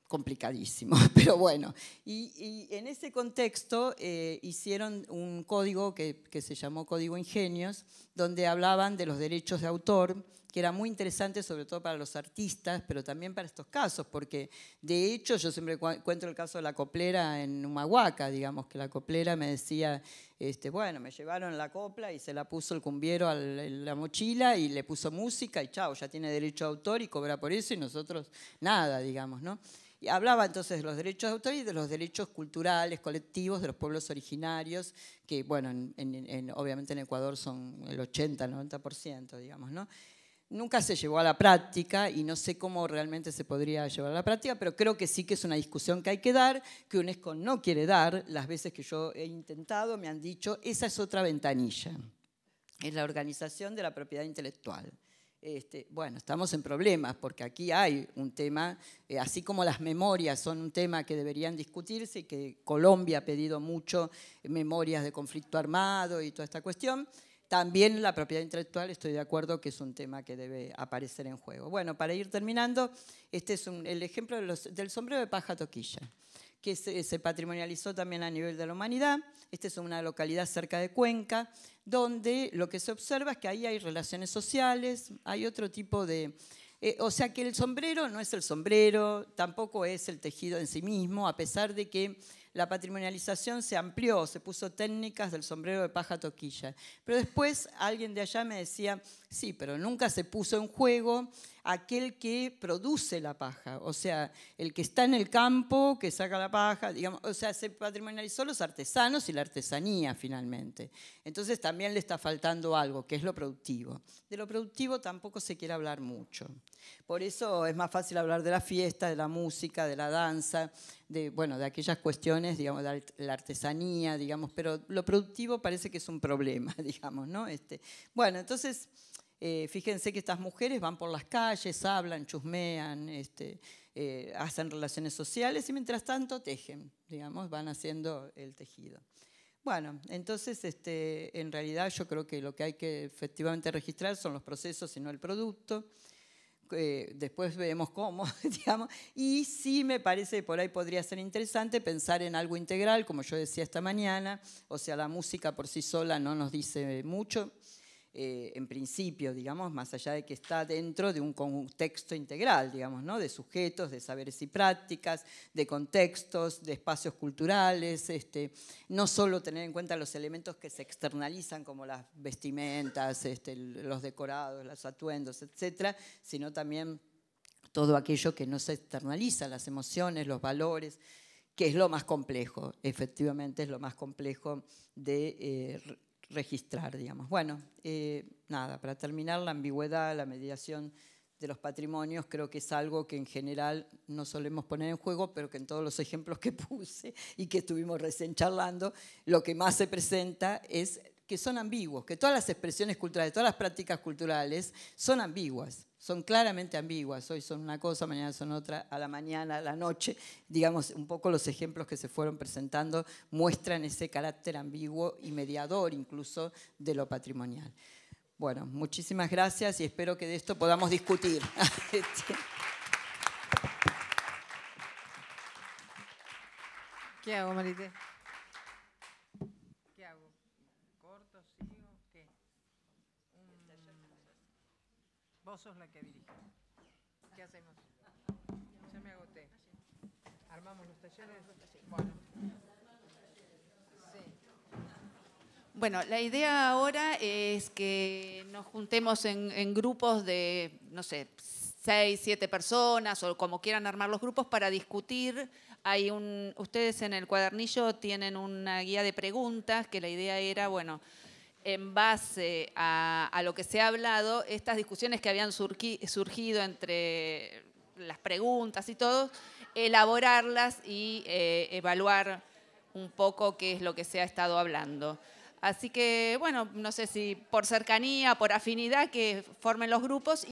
complicadísimo, pero bueno. Y, en ese contexto eh, hicieron un código que, se llamó Código Ingenios, donde hablaban de los derechos de autor, que era muy interesante sobre todo para los artistas, pero también para estos casos, porque de hecho yo siempre encuentro el caso de la coplera en Humahuaca, digamos que la coplera me decía, este, bueno, me llevaron la copla y se la puso el cumbiero a la mochila y le puso música y chao, ya tiene derecho de autor y cobra por eso y nosotros nada, digamos, ¿no? hablaba entonces de los derechos de autor y de los derechos culturales, colectivos, de los pueblos originarios, que, bueno, obviamente en Ecuador son el 80, 90%, digamos, ¿no? Nunca se llevó a la práctica y no sé cómo realmente se podría llevar a la práctica, pero creo que sí que es una discusión que hay que dar, que UNESCO no quiere dar. Las veces que yo he intentado me han dicho, esa es otra ventanilla, es la organización de la propiedad intelectual. Este, bueno, estamos en problemas porque aquí hay un tema, eh, así como las memorias son un tema que deberían discutirse y que Colombia ha pedido mucho, eh, memorias de conflicto armado y toda esta cuestión, también la propiedad intelectual estoy de acuerdo que es un tema que debe aparecer en juego. Bueno, para ir terminando, este es el ejemplo del sombrero de paja toquilla que se, patrimonializó también a nivel de la humanidad. Esta es una localidad cerca de Cuenca, donde lo que se observa es que ahí hay relaciones sociales, hay otro tipo de... Eh, o sea que el sombrero no es el sombrero, tampoco es el tejido en sí mismo, a pesar de que la patrimonialización se amplió, se puso técnicas del sombrero de paja toquilla. Pero después alguien de allá me decía, sí, pero nunca se puso en juego aquel que produce la paja, o sea, el que está en el campo, que saca la paja, digamos, o sea, se patrimonializó los artesanos y la artesanía finalmente. Entonces también le está faltando algo, que es lo productivo. De lo productivo tampoco se quiere hablar mucho. Por eso es más fácil hablar de la fiesta, de la música, de la danza, de, bueno, de aquellas cuestiones, digamos, de la artesanía, digamos, pero lo productivo parece que es un problema, digamos, ¿no? Este, bueno, entonces... Eh, fíjense que estas mujeres van por las calles, hablan, chusmean, este, eh, hacen relaciones sociales y mientras tanto tejen, digamos, van haciendo el tejido. Bueno, entonces este, en realidad yo creo que lo que hay que efectivamente registrar son los procesos y no el producto. Eh, después vemos cómo, digamos. Y sí me parece por ahí podría ser interesante pensar en algo integral, como yo decía esta mañana, o sea, la música por sí sola no nos dice mucho, eh, en principio, digamos, más allá de que está dentro de un contexto integral, digamos, ¿no? de sujetos, de saberes y prácticas, de contextos, de espacios culturales, este, no solo tener en cuenta los elementos que se externalizan como las vestimentas, este, los decorados, los atuendos, etcétera, sino también todo aquello que no se externaliza, las emociones, los valores, que es lo más complejo, efectivamente es lo más complejo de eh, registrar, digamos. Bueno, eh, nada, para terminar, la ambigüedad, la mediación de los patrimonios creo que es algo que en general no solemos poner en juego, pero que en todos los ejemplos que puse y que estuvimos recién charlando, lo que más se presenta es que son ambiguos, que todas las expresiones culturales, todas las prácticas culturales son ambiguas son claramente ambiguas, hoy son una cosa, mañana son otra, a la mañana, a la noche, digamos, un poco los ejemplos que se fueron presentando muestran ese carácter ambiguo y mediador incluso de lo patrimonial. Bueno, muchísimas gracias y espero que de esto podamos discutir. ¿Qué hago, que ¿Qué hacemos? Ya me agoté. ¿Armamos los talleres? Bueno. la idea ahora es que nos juntemos en, en grupos de, no sé, seis, siete personas o como quieran armar los grupos para discutir. Hay un, ustedes en el cuadernillo tienen una guía de preguntas que la idea era, bueno, en base a, lo que se ha hablado, estas discusiones que habían surgido entre las preguntas y todo, elaborarlas y eh, evaluar un poco qué es lo que se ha estado hablando. Así que, bueno, no sé si por cercanía, por afinidad, que formen los grupos.